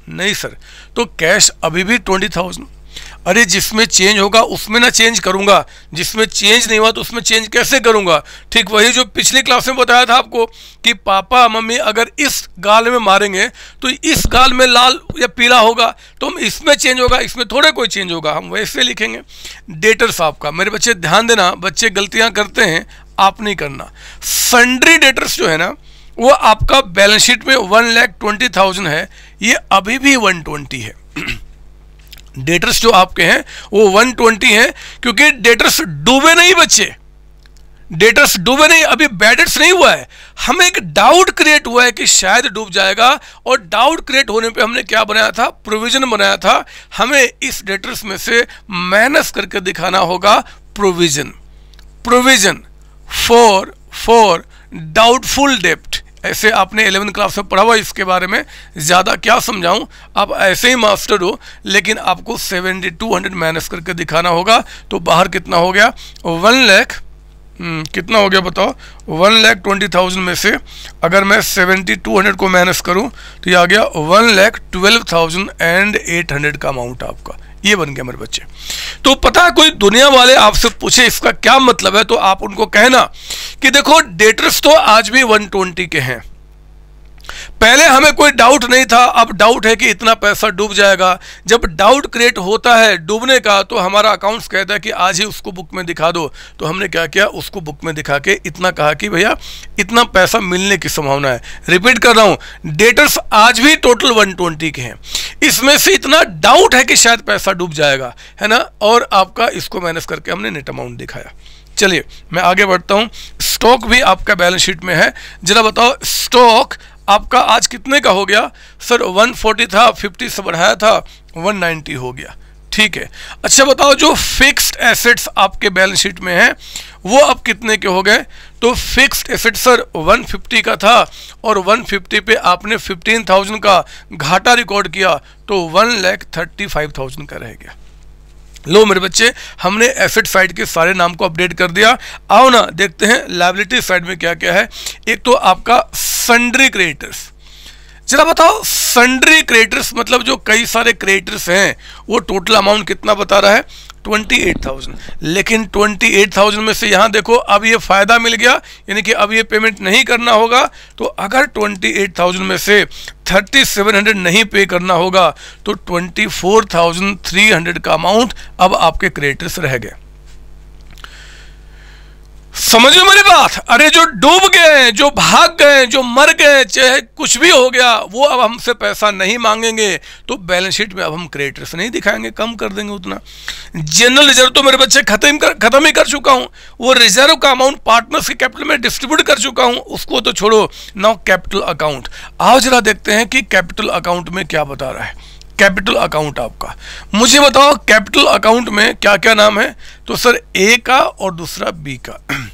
नहीं सर तो कैश अभी भी ट्वेंटी थाउजेंड अरे जिसमें चेंज होगा उसमें ना चेंज करूंगा जिसमें चेंज नहीं हुआ तो उसमें चेंज कैसे करूंगा ठीक वही जो पिछली क्लास में बताया था आपको कि पापा मम्मी अगर इस गाल में मारेंगे तो इस गाल में लाल या पीला होगा तो हम इसमें चेंज होगा इसमें थोड़े कोई चेंज होगा हम वैसे लिखेंगे डेटर साहब का मेरे बच्चे ध्यान देना बच्चे गलतियाँ करते हैं आप नहीं करना सन्ड्री डेटर्स जो है ना वो आपका बैलेंस शीट में वन लैख ट्वेंटी थाउजेंड है ये अभी भी वन ट्वेंटी है [CLEARS THROAT] डेटर्स जो आपके हैं वो 120 हैं क्योंकि डेटर्स डूबे नहीं बच्चे डेटर्स डूबे नहीं अभी बैडर्स नहीं हुआ है हमें एक डाउट क्रिएट हुआ है कि शायद डूब जाएगा और डाउट क्रिएट होने पे हमने क्या बनाया था प्रोविजन बनाया था हमें इस डेटर्स में से माइनस करके दिखाना होगा provision provision for for doubtful डेप्ट ऐसे आपने एलेवन क्लास में पढ़ा हुआ इसके बारे में ज़्यादा क्या समझाऊँ आप ऐसे ही मास्टर हो लेकिन आपको सेवेंटी टू हंड्रेड माइनस करके दिखाना होगा तो बाहर कितना हो गया वन लैख हम्म, कितना हो गया बताओ वन लैख ट्वेंटी थाउजेंड में से अगर मैं सेवेंटी टू हंड्रेड को माइनस करूँ तो ये आ गया one lakh twelve thousand and eight hundred का अमाउंट आपका ये बन गया मेरे बच्चे तो पता कोई दुनिया वाले आपसे पूछे इसका क्या मतलब है तो आप उनको कहना कि देखो डेटर्स तो आज भी 120 के हैं पहले हमें कोई डाउट नहीं था अब डाउट है कि इतना पैसा डूब जाएगा जब डाउट क्रिएट होता है डूबने का तो हमारा अकाउंट्स कहता है कि आज ही उसको बुक में दिखा दो तो हमने क्या किया उसको बुक में दिखा के इतना कहा कि भैया इतना पैसा मिलने की संभावना है रिपीट कर रहा हूँ डेटर्स आज भी टोटल ट्वेंटी के हैं इसमें से इतना डाउट है कि शायद पैसा डूब जाएगा है ना और आपका इसको मैनेज करके हमने नेट अमाउंट दिखाया चलिए मैं आगे बढ़ता हूँ स्टॉक भी आपका बैलेंस शीट में है जरा बताओ स्टॉक आपका आज कितने का हो गया सर 140 था 50 से बढ़ाया था 190 हो गया ठीक है अच्छा बताओ जो फिक्स्ड एसेट्स आपके बैलेंस शीट में हैं वो अब कितने के हो गए तो फिक्स्ड एसेट सर 150 का था और 150 पे आपने 15,000 का घाटा रिकॉर्ड किया तो one lakh thirty five thousand का रह गया लो मेरे बच्चे हमने एसेट साइड के सारे नाम को अपडेट कर दिया आओ ना देखते हैं लाइबिलिटी साइड में क्या क्या है एक तो आपका सन्ड्री क्रिएटर्स जरा बताओ सन्ड्री क्रिएटर्स मतलब जो कई सारे क्रिएटर्स हैं वो टोटल अमाउंट कितना बता रहा है ट्वेंटी एट थाउजेंड लेकिन ट्वेंटी एट थाउजेंड में से यहाँ देखो अब ये फ़ायदा मिल गया यानी कि अब ये पेमेंट नहीं करना होगा तो अगर ट्वेंटी एट थाउजेंड में से थर्टी सेवन हंड्रेड नहीं पे करना होगा तो twenty four thousand three hundred का अमाउंट अब आपके क्रिएटर्स रह गए समझ लो मेरी बात अरे जो डूब गए हैं जो भाग गए जो मर गए चाहे कुछ भी हो गया वो अब हमसे पैसा नहीं मांगेंगे तो बैलेंस शीट में अब हम क्रेडिटर्स नहीं दिखाएंगे कम कर देंगे उतना जनरल रिजर्व तो मेरे बच्चे खत्म कर खत्म ही कर चुका हूँ वो रिजर्व का अमाउंट पार्टनर्स के कैपिटल में डिस्ट्रीब्यूट कर चुका हूँ उसको तो छोड़ो नाउ कैपिटल अकाउंट आओ जरा देखते हैं कि कैपिटल अकाउंट में क्या बता रहा है कैपिटल अकाउंट आपका मुझे बताओ कैपिटल अकाउंट में क्या क्या नाम है तो सर ए का और दूसरा बी का [CLEARS THROAT]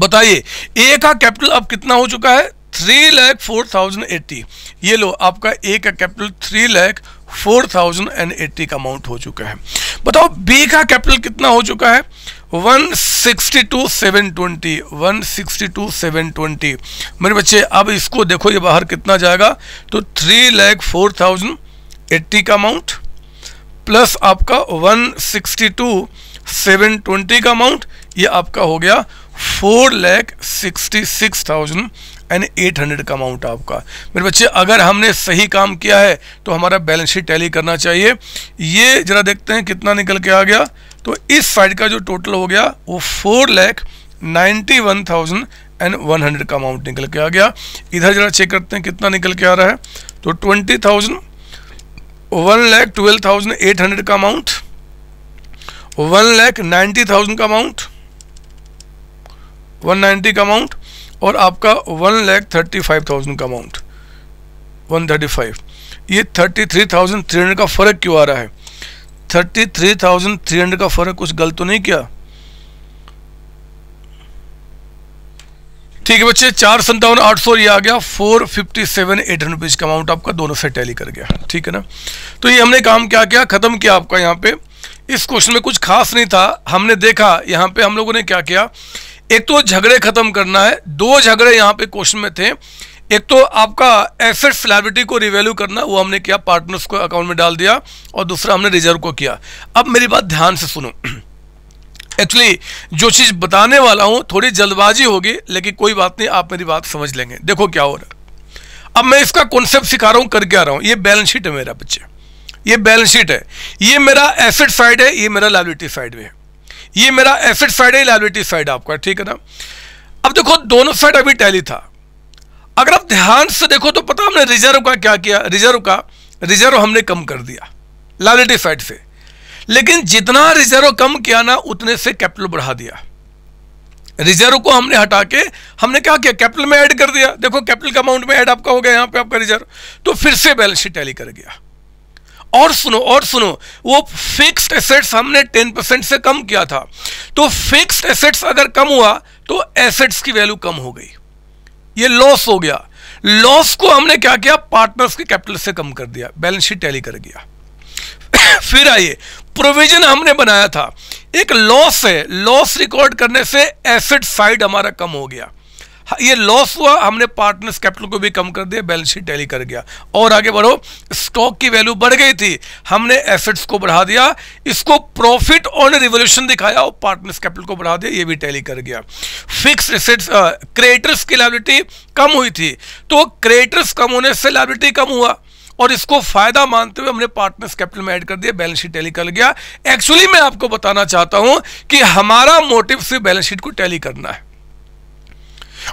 बताइए ए का कैपिटल अब कितना हो चुका है three lakh four thousand eighty ये लो आपका ए का capital three lakh four thousand and eighty का अमाउंट हो चुका है बताओ बी का कैपिटल कितना हो चुका है one sixty two seven twenty one sixty two seven twenty मेरे बच्चे अब इसको देखो ये बाहर कितना जाएगा तो three lakh four thousand eighty का अमाउंट प्लस आपका one sixty two seven twenty का अमाउंट ये आपका हो गया four lakh sixty six thousand and eight hundred का अमाउंट आपका मेरे बच्चे अगर हमने सही काम किया है तो हमारा बैलेंस शीट टैली करना चाहिए ये जरा देखते हैं कितना निकल के आ गया तो इस साइड का जो टोटल हो गया वो four lakh ninety one thousand and one hundred का अमाउंट निकल के आ गया इधर जरा चेक करते हैं कितना निकल के आ रहा है तो twenty thousand one lakh twelve thousand eight hundred का amount one lakh ninety thousand का अमाउंट वन नाइन्टी का अमाउंट और आपका one lakh thirty five thousand का अमाउंट वन थर्टी फाइव ये thirty three thousand three hundred का फ़र्क क्यों आ रहा है thirty three thousand three hundred का फ़र्क कुछ गलत तो नहीं किया ठीक है बच्चे चार संतावन आठ सौ ये आ गया four fifty seven eight hundred rupees का अमाउंट आपका दोनों से टैली कर गया ठीक है ना तो ये हमने काम क्या किया ख़त्म किया आपका यहाँ पे इस क्वेश्चन में कुछ खास नहीं था हमने देखा यहाँ पे हम लोगों ने क्या किया एक तो झगड़े खत्म करना है दो झगड़े यहाँ पे क्वेश्चन में थे एक तो आपका एसेट फ्लैबिलिटी को रिवेल्यू करना वो हमने किया पार्टनर्स को अकाउंट में डाल दिया और दूसरा हमने रिजर्व को किया अब मेरी बात ध्यान से सुनो एक्चुअली जो चीज़ बताने वाला हूँ थोड़ी जल्दबाजी होगी लेकिन कोई बात नहीं आप मेरी बात समझ लेंगे देखो क्या हो रहा है अब मैं इसका कॉन्सेप्ट सिखा रहा हूँ करके आ रहा हूँ ये बैलेंस शीट है मेरा बच्चे ये बैलेंस शीट है ये मेरा एसेट साइड है ये मेरा लाइबिलिटी साइड में है ये मेरा एसेट साइड है लाइबिलिटी साइड आपका ठीक है ना अब देखो दोनों साइड अभी टैली था अगर आप ध्यान से देखो तो पता हमने रिजर्व का क्या किया रिजर्व का रिजर्व हमने कम कर दिया लाइबिलिटी साइड से लेकिन जितना रिजर्व कम किया ना उतने से कैपिटल बढ़ा दिया रिजर्व को हमने हटा के हमने क्या किया कैपिटल में ऐड कर दिया देखो कैपिटल का अमाउंट में ऐड आपका हो गया यहाँ पे आपका रिजर्व तो फिर से बैलेंस शीट टैली कर गया और सुनो और सुनो वो फिक्स्ड एसेट्स हमने 10% से कम किया था तो फिक्स्ड एसेट्स अगर कम हुआ तो एसेट्स की वैल्यू कम हो गई ये लॉस हो गया लॉस को हमने क्या किया पार्टनर्स के कैपिटल से कम कर दिया बैलेंस शीट टैली कर गया [COUGHS] फिर आइए प्रोविजन हमने बनाया था एक लॉस है लॉस रिकॉर्ड करने से एसेट साइड हमारा कम हो गया हाँ, ये लॉस हुआ हमने पार्टनर्स कैपिटल को भी कम कर दिया बैलेंस शीट टैली कर गया और आगे बढ़ो स्टॉक की वैल्यू बढ़ गई थी हमने एसेट्स को बढ़ा दिया इसको प्रॉफिट ऑन रिवोल्यूशन दिखाया और पार्टनर्स कैपिटल को बढ़ा दिया ये भी टैली कर गया फिक्स एसेट्स क्रेडिटर्स की लाइबिलिटी कम हुई थी तो क्रेडिटर्स कम होने से लाइबिलिटी कम हुआ और इसको फायदा मानते हुए हमने पार्टनर्स कैपिटल में ऐड कर दिया बैलेंस शीट टैली कर गया एक्चुअली मैं आपको बताना चाहता हूं कि हमारा मोटिव सिर्फ बैलेंस शीट को टैली करना है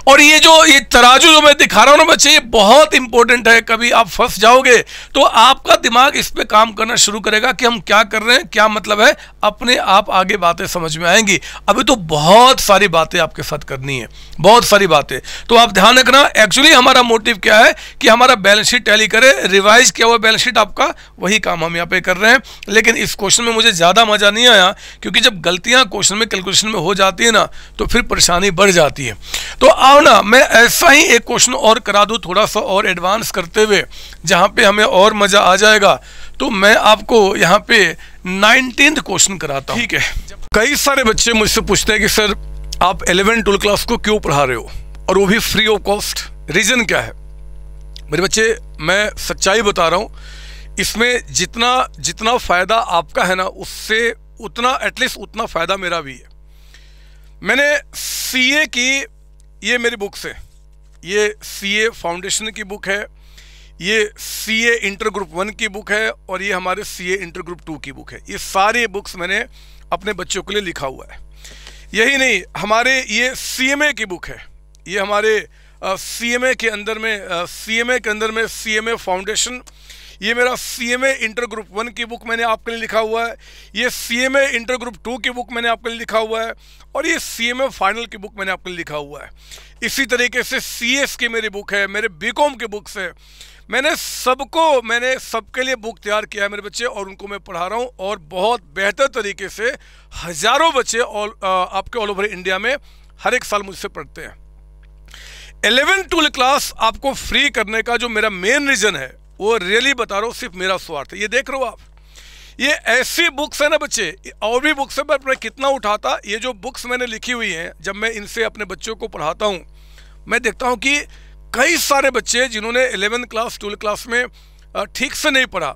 और ये जो ये तराजू जो मैं दिखा रहा हूँ ना बच्चे ये बहुत इंपॉर्टेंट है कभी आप फंस जाओगे तो आपका दिमाग इस पर काम करना शुरू करेगा कि हम क्या कर रहे हैं क्या मतलब है अपने आप आगे बातें समझ में आएंगी अभी तो बहुत सारी बातें आपके साथ करनी है बहुत सारी बातें तो आप ध्यान रखना एक्चुअली हमारा मोटिव क्या है कि हमारा बैलेंस शीट टैली करे रिवाइज किया हुआ बैलेंस शीट आपका वही काम हम यहाँ पे कर रहे हैं लेकिन इस क्वेश्चन में मुझे ज़्यादा मज़ा नहीं आया क्योंकि जब गलतियाँ क्वेश्चन में कैलकुलेशन में हो जाती है ना तो फिर परेशानी बढ़ जाती है तो आओ ना मैं ऐसा ही एक क्वेश्चन और करा दूँ थोड़ा सा और एडवांस करते हुए जहाँ पे हमें और मज़ा आ जाएगा तो मैं आपको यहाँ पे नाइनटीन क्वेश्चन कराता हूँ ठीक है कई सारे बच्चे मुझसे पूछते हैं कि सर आप एलेवन ट्वेल्व क्लास को क्यों पढ़ा रहे हो और वो भी फ्री ऑफ कॉस्ट रीज़न क्या है मेरे बच्चे मैं सच्चाई बता रहा हूँ इसमें जितना जितना फ़ायदा आपका है ना उससे उतना एटलीस्ट उतना फ़ायदा मेरा भी है मैंने सीए की ये मेरी बुक्स है ये सी ए फाउंडेशन की बुक है ये C A inter group one की बुक है और ये हमारे C A inter group two की बुक है ये सारी बुक्स मैंने अपने बच्चों के लिए लिखा हुआ है यही नहीं हमारे ये सी एम ए की बुक है ये हमारे सी एम ए के अंदर में सी एम ए के अंदर में सी एम ए फाउंडेशन ये मेरा C M A inter group one की बुक मैंने आपके लिए लिखा हुआ है ये C M A inter group two की बुक मैंने आपके लिए लिखा हुआ है और ये सी एम ए फाइनल की बुक मैंने आपके लिए लिखा हुआ है इसी तरीके से सी एस की मेरी बुक है मेरे बी कॉम की बुक्स है मैंने सबको मैंने सबके लिए बुक तैयार किया है मेरे बच्चे और उनको मैं पढ़ा रहा हूँ और बहुत बेहतर तरीके से हज़ारों बच्चे ऑल आपके ऑल ओवर इंडिया में हर एक साल मुझसे पढ़ते हैं एलेवन ट्वेल्थ क्लास आपको फ्री करने का जो मेरा मेन रीज़न है वो रियली बता रहा हूँ सिर्फ मेरा स्वार्थ ये देख रहे हो आप ये ऐसी बुक्स है ना बच्चे और भी बुक्स है पर मैं कितना उठाता ये जो बुक्स मैंने लिखी हुई हैं जब मैं इनसे अपने बच्चों को पढ़ाता हूँ मैं देखता हूँ कि कई सारे बच्चे जिन्होंने एलेवेंथ क्लास ट्वेल्थ क्लास में ठीक से नहीं पढ़ा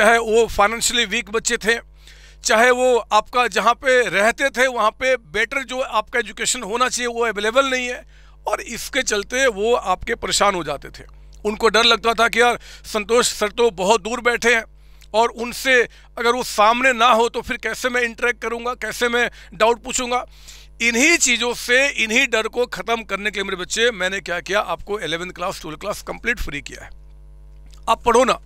चाहे वो फाइनेंशियली वीक बच्चे थे चाहे वो आपका जहाँ पे रहते थे वहाँ पे बेटर जो आपका एजुकेशन होना चाहिए वो अवेलेबल नहीं है और इसके चलते वो आपके परेशान हो जाते थे उनको डर लगता था कि यार संतोष सर तो बहुत दूर बैठे हैं और उनसे अगर वो सामने ना हो तो फिर कैसे मैं इंटरेक्ट करूँगा कैसे मैं डाउट पूछूंगा इन्हीं चीज़ों से इन्हीं डर को ख़त्म करने के लिए मेरे बच्चे मैंने क्या किया आपको eleventh class twelfth class complete free किया है आप पढ़ो ना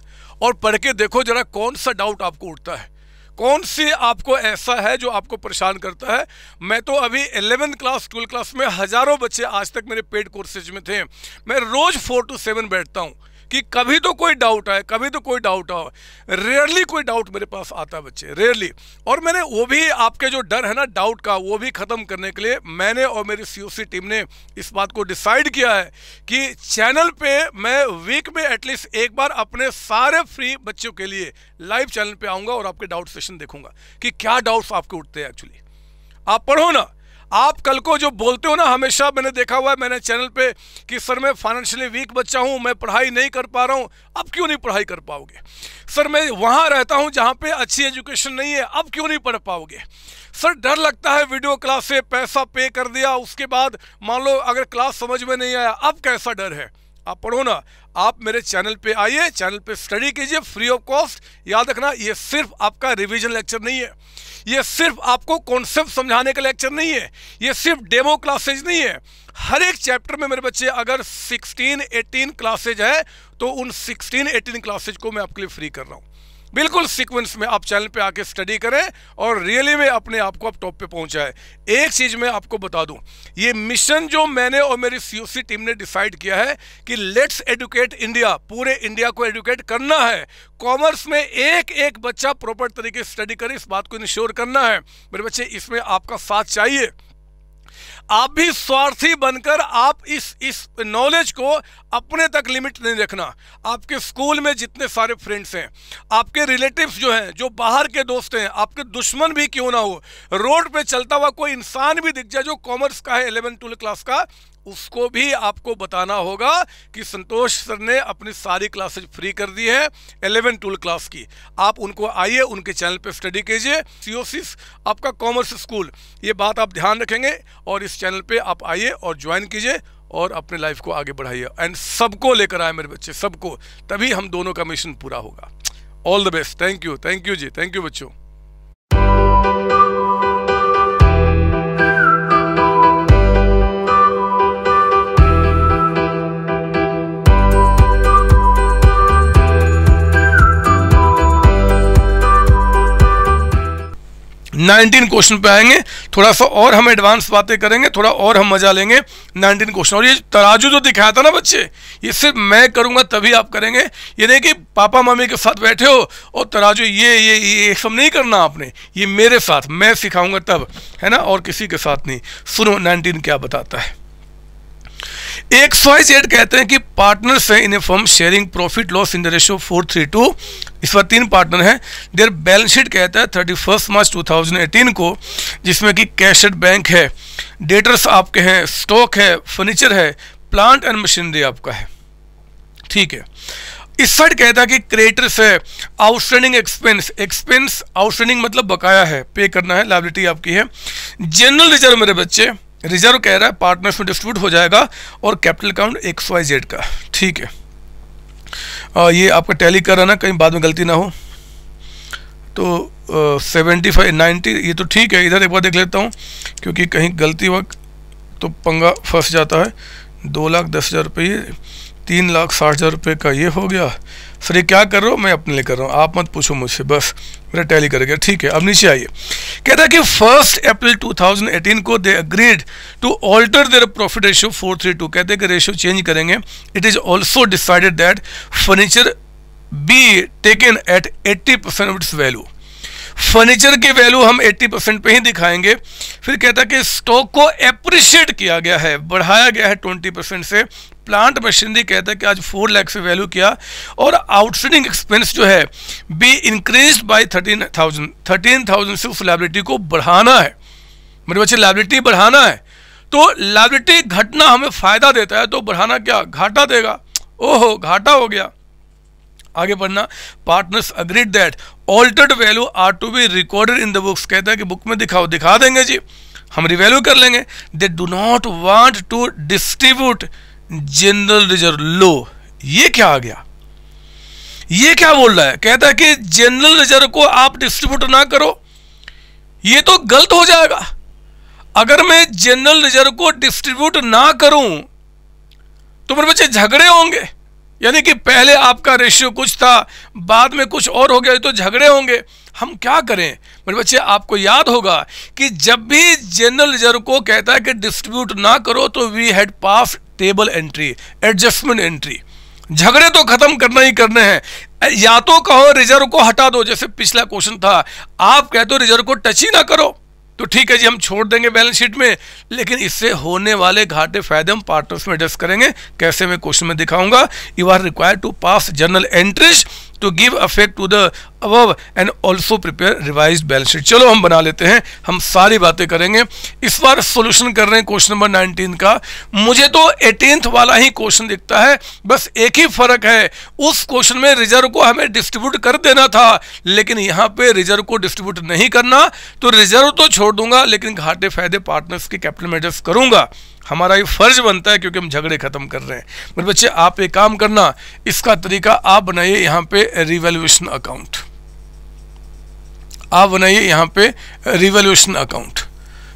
और पढ़ के देखो जरा कौन सा डाउट आपको उठता है कौन सी आपको ऐसा है जो आपको परेशान करता है मैं तो अभी एलेवेंथ क्लास ट्वेल्थ क्लास में हज़ारों बच्चे आज तक मेरे पेड कोर्सेज में थे मैं रोज़ फोर टू सेवन बैठता हूँ कि कभी तो कोई डाउट आए कभी तो कोई डाउट आए रेयरली कोई डाउट मेरे पास आता है बच्चे रेयरली और मैंने वो भी आपके जो डर है ना डाउट का वो भी ख़त्म करने के लिए मैंने और मेरी सी टीम ने इस बात को डिसाइड किया है कि चैनल पे मैं वीक में एटलीस्ट एक बार अपने सारे फ्री बच्चों के लिए लाइव चैनल पे आऊँगा और आपके डाउट सेशन देखूंगा कि क्या डाउट्स आपके उठते हैं एक्चुअली आप पढ़ो ना आप कल को जो बोलते हो ना हमेशा मैंने देखा हुआ है मैंने चैनल पे कि सर मैं फाइनेंशियली वीक बच्चा हूँ मैं पढ़ाई नहीं कर पा रहा हूँ अब क्यों नहीं पढ़ाई कर पाओगे सर मैं वहाँ रहता हूँ जहाँ पे अच्छी एजुकेशन नहीं है अब क्यों नहीं पढ़ पाओगे सर डर लगता है वीडियो क्लास से पैसा पे कर दिया उसके बाद मान लो अगर क्लास समझ में नहीं आया अब कैसा डर है आप पढ़ो ना आप मेरे चैनल पे आइए चैनल पे स्टडी कीजिए फ्री ऑफ कॉस्ट याद रखना ये सिर्फ आपका रिवीजन लेक्चर नहीं है ये सिर्फ आपको कॉन्सेप्ट समझाने का लेक्चर नहीं है ये सिर्फ डेमो क्लासेज नहीं है हर एक चैप्टर में मेरे बच्चे अगर 16, 18 क्लासेज है तो उन 16, 18 क्लासेज को मैं आपके लिए फ्री कर रहा हूँ बिल्कुल सीक्वेंस में आप चैनल पे आके स्टडी करें और रियली में अपने आप को आप टॉप पे पहुंचाएं एक चीज़ मैं आपको बता दूं ये मिशन जो मैंने और मेरी सीओसी टीम ने डिसाइड किया है कि लेट्स एडुकेट इंडिया पूरे इंडिया को एडुकेट करना है कॉमर्स में एक एक बच्चा प्रॉपर तरीके से स्टडी करे इस बात को इंश्योर करना है मेरे बच्चे इसमें आपका साथ चाहिए आप भी स्वार्थी बनकर आप इस इस नॉलेज को अपने तक लिमिट नहीं रखना आपके स्कूल में जितने सारे फ्रेंड्स हैं आपके रिलेटिव्स जो हैं जो बाहर के दोस्त हैं आपके दुश्मन भी क्यों ना हो रोड पे चलता हुआ कोई इंसान भी दिख जाए जो कॉमर्स का है एलेवन ट्वेल्व क्लास का उसको भी आपको बताना होगा कि संतोष सर ने अपनी सारी क्लासेज फ्री कर दी है एलेवन टूल क्लास की आप उनको आइए उनके चैनल पर स्टडी कीजिए सीओसिस आपका कॉमर्स स्कूल ये बात आप ध्यान रखेंगे और इस चैनल पर आप आइए और ज्वाइन कीजिए और अपने लाइफ को आगे बढ़ाइए एंड सबको लेकर आए मेरे बच्चे सबको तभी हम दोनों का मिशन पूरा होगा all the best thank you thank you जी थैंक यू बच्चों नाइनटीन क्वेश्चन पे आएंगे थोड़ा सा और हम एडवांस बातें करेंगे थोड़ा और हम मजा लेंगे नाइनटीन क्वेश्चन और ये तराजू जो दिखाया था ना बच्चे ये सिर्फ मैं करूँगा तभी आप करेंगे ये नहीं कि पापा मम्मी के साथ बैठे हो और तराजू ये ये ये सब नहीं करना आपने ये मेरे साथ मैं सिखाऊंगा तब है ना और किसी के साथ नहीं सुनो नाइनटीन क्या बताता है एक सौ एट कहते हैं कि पार्टनर से in a firm sharing profit loss in the ratio four three two इस पर तीन पार्टनर हैं देर बैलेंस शीट कहता है thirty first March two thousand eighteen को जिसमें कि कैश एट बैंक है डेटर्स आपके हैं स्टॉक है फर्नीचर है प्लांट एंड मशीनरी आपका है ठीक है इस साइड कहता है कि क्रेडिटर्स है आउटस्टैंडिंग एक्सपेंस एक्सपेंस आउटस्टैंडिंग मतलब बकाया है पे करना है लाइबिलिटी आपकी है जनरल रिजर्व मेरे बच्चे रिजर्व कह रहा है पार्टनर्स में डिस्ट्रीब्यूट हो जाएगा और capital account X Y Z का ठीक है आ, ये आपका टैली कर रहा ना कहीं बाद में गलती ना हो तो सेवेंटी फाइव नाइन्टी ये तो ठीक है इधर एक बार देख लेता हूँ क्योंकि कहीं गलती वक्त तो पंगा फंस जाता है दो लाख दस हज़ार रुपये ये तीन लाख साठ हज़ार रुपये का ये हो गया सर ये क्या कर रहे हो मैं अपने लिए कर रहा हूँ आप मत पूछो मुझसे बस मेरा टैली कर गया ठीक है अब नीचे आइए कहता है कि फर्स्ट अप्रैल 2018 को they agreed to alter their profit ratio 432 कहते हैं कि रेशियो चेंज करेंगे it is also decided that furniture be taken at eighty percent of its value furniture की वैल्यू हम 80 परसेंट पर ही दिखाएंगे फिर कहता है कि स्टॉक को अप्रिशिएट किया गया है बढ़ाया गया है 20 परसेंट से प्लांट मशीनरी कहता है कि आज फोर लैख से वैल्यू किया और आउटस्टैंडिंग एक्सपेंस जो है be increase by thirteen thousand thirteen thousand से उस लाइबिलिटी को बढ़ाना है मेरे बच्चे लाइबिलिटी बढ़ाना है तो लाइबिलिटी घटना हमें फ़ायदा देता है तो बढ़ाना क्या घाटा देगा ओहो घाटा हो गया आगे पढ़ना partners agreed that altered value are to be recorded in the books कहता है कि बुक में दिखाओ दिखा देंगे जी हम रिवैल्यू कर लेंगे they do not want to distribute general reserve लो ये क्या आ गया ये क्या बोल रहा है कहता है कि जनरल रिजर्व को आप डिस्ट्रीब्यूट ना करो ये तो गलत हो जाएगा अगर मैं जनरल रिजर्व को डिस्ट्रीब्यूट ना करूं तो मेरे बच्चे झगड़े होंगे यानी कि पहले आपका रेशियो कुछ था बाद में कुछ और हो गया तो झगड़े होंगे हम क्या करें मेरे बच्चे आपको याद होगा कि जब भी जनरल रिजर्व को कहता है कि डिस्ट्रीब्यूट ना करो तो we had pass table entry adjustment entry झगड़े तो खत्म करना ही करने हैं या तो कहो रिजर्व को हटा दो जैसे पिछला क्वेश्चन था आप कहते हो रिजर्व को टच ही ना करो तो ठीक है जी हम छोड़ देंगे बैलेंस शीट में लेकिन इससे होने वाले घाटे फायदे हम पार्टनर्स में एडजस्ट करेंगे कैसे मैं क्वेश्चन में दिखाऊंगा you are require to pass general entries to give effect to the above and also prepare revise balance sheet चलो हम बना लेते हैं हम सारी बातें करेंगे इस बार सोल्यूशन कर रहे हैं क्वेश्चन नंबर नाइनटीन का मुझे तो एटीनथ वाला ही क्वेश्चन दिखता है बस एक ही फर्क है उस क्वेश्चन में रिजर्व को हमें डिस्ट्रीब्यूट कर देना था लेकिन यहाँ पे रिजर्व को डिस्ट्रीब्यूट नहीं करना तो रिजर्व तो छोड़ दूंगा लेकिन घाटे फायदे पार्टनर्स के कैपिटल मेजर्स करूंगा हमारा ये फ़र्ज बनता है क्योंकि हम झगड़े ख़त्म कर रहे हैं मेरे बच्चे आप एक काम करना इसका तरीका आप बनाइए यहाँ पे रिवेल्यूशन अकाउंट आप बनाइए यहाँ पे रिवेल्यूशन अकाउंट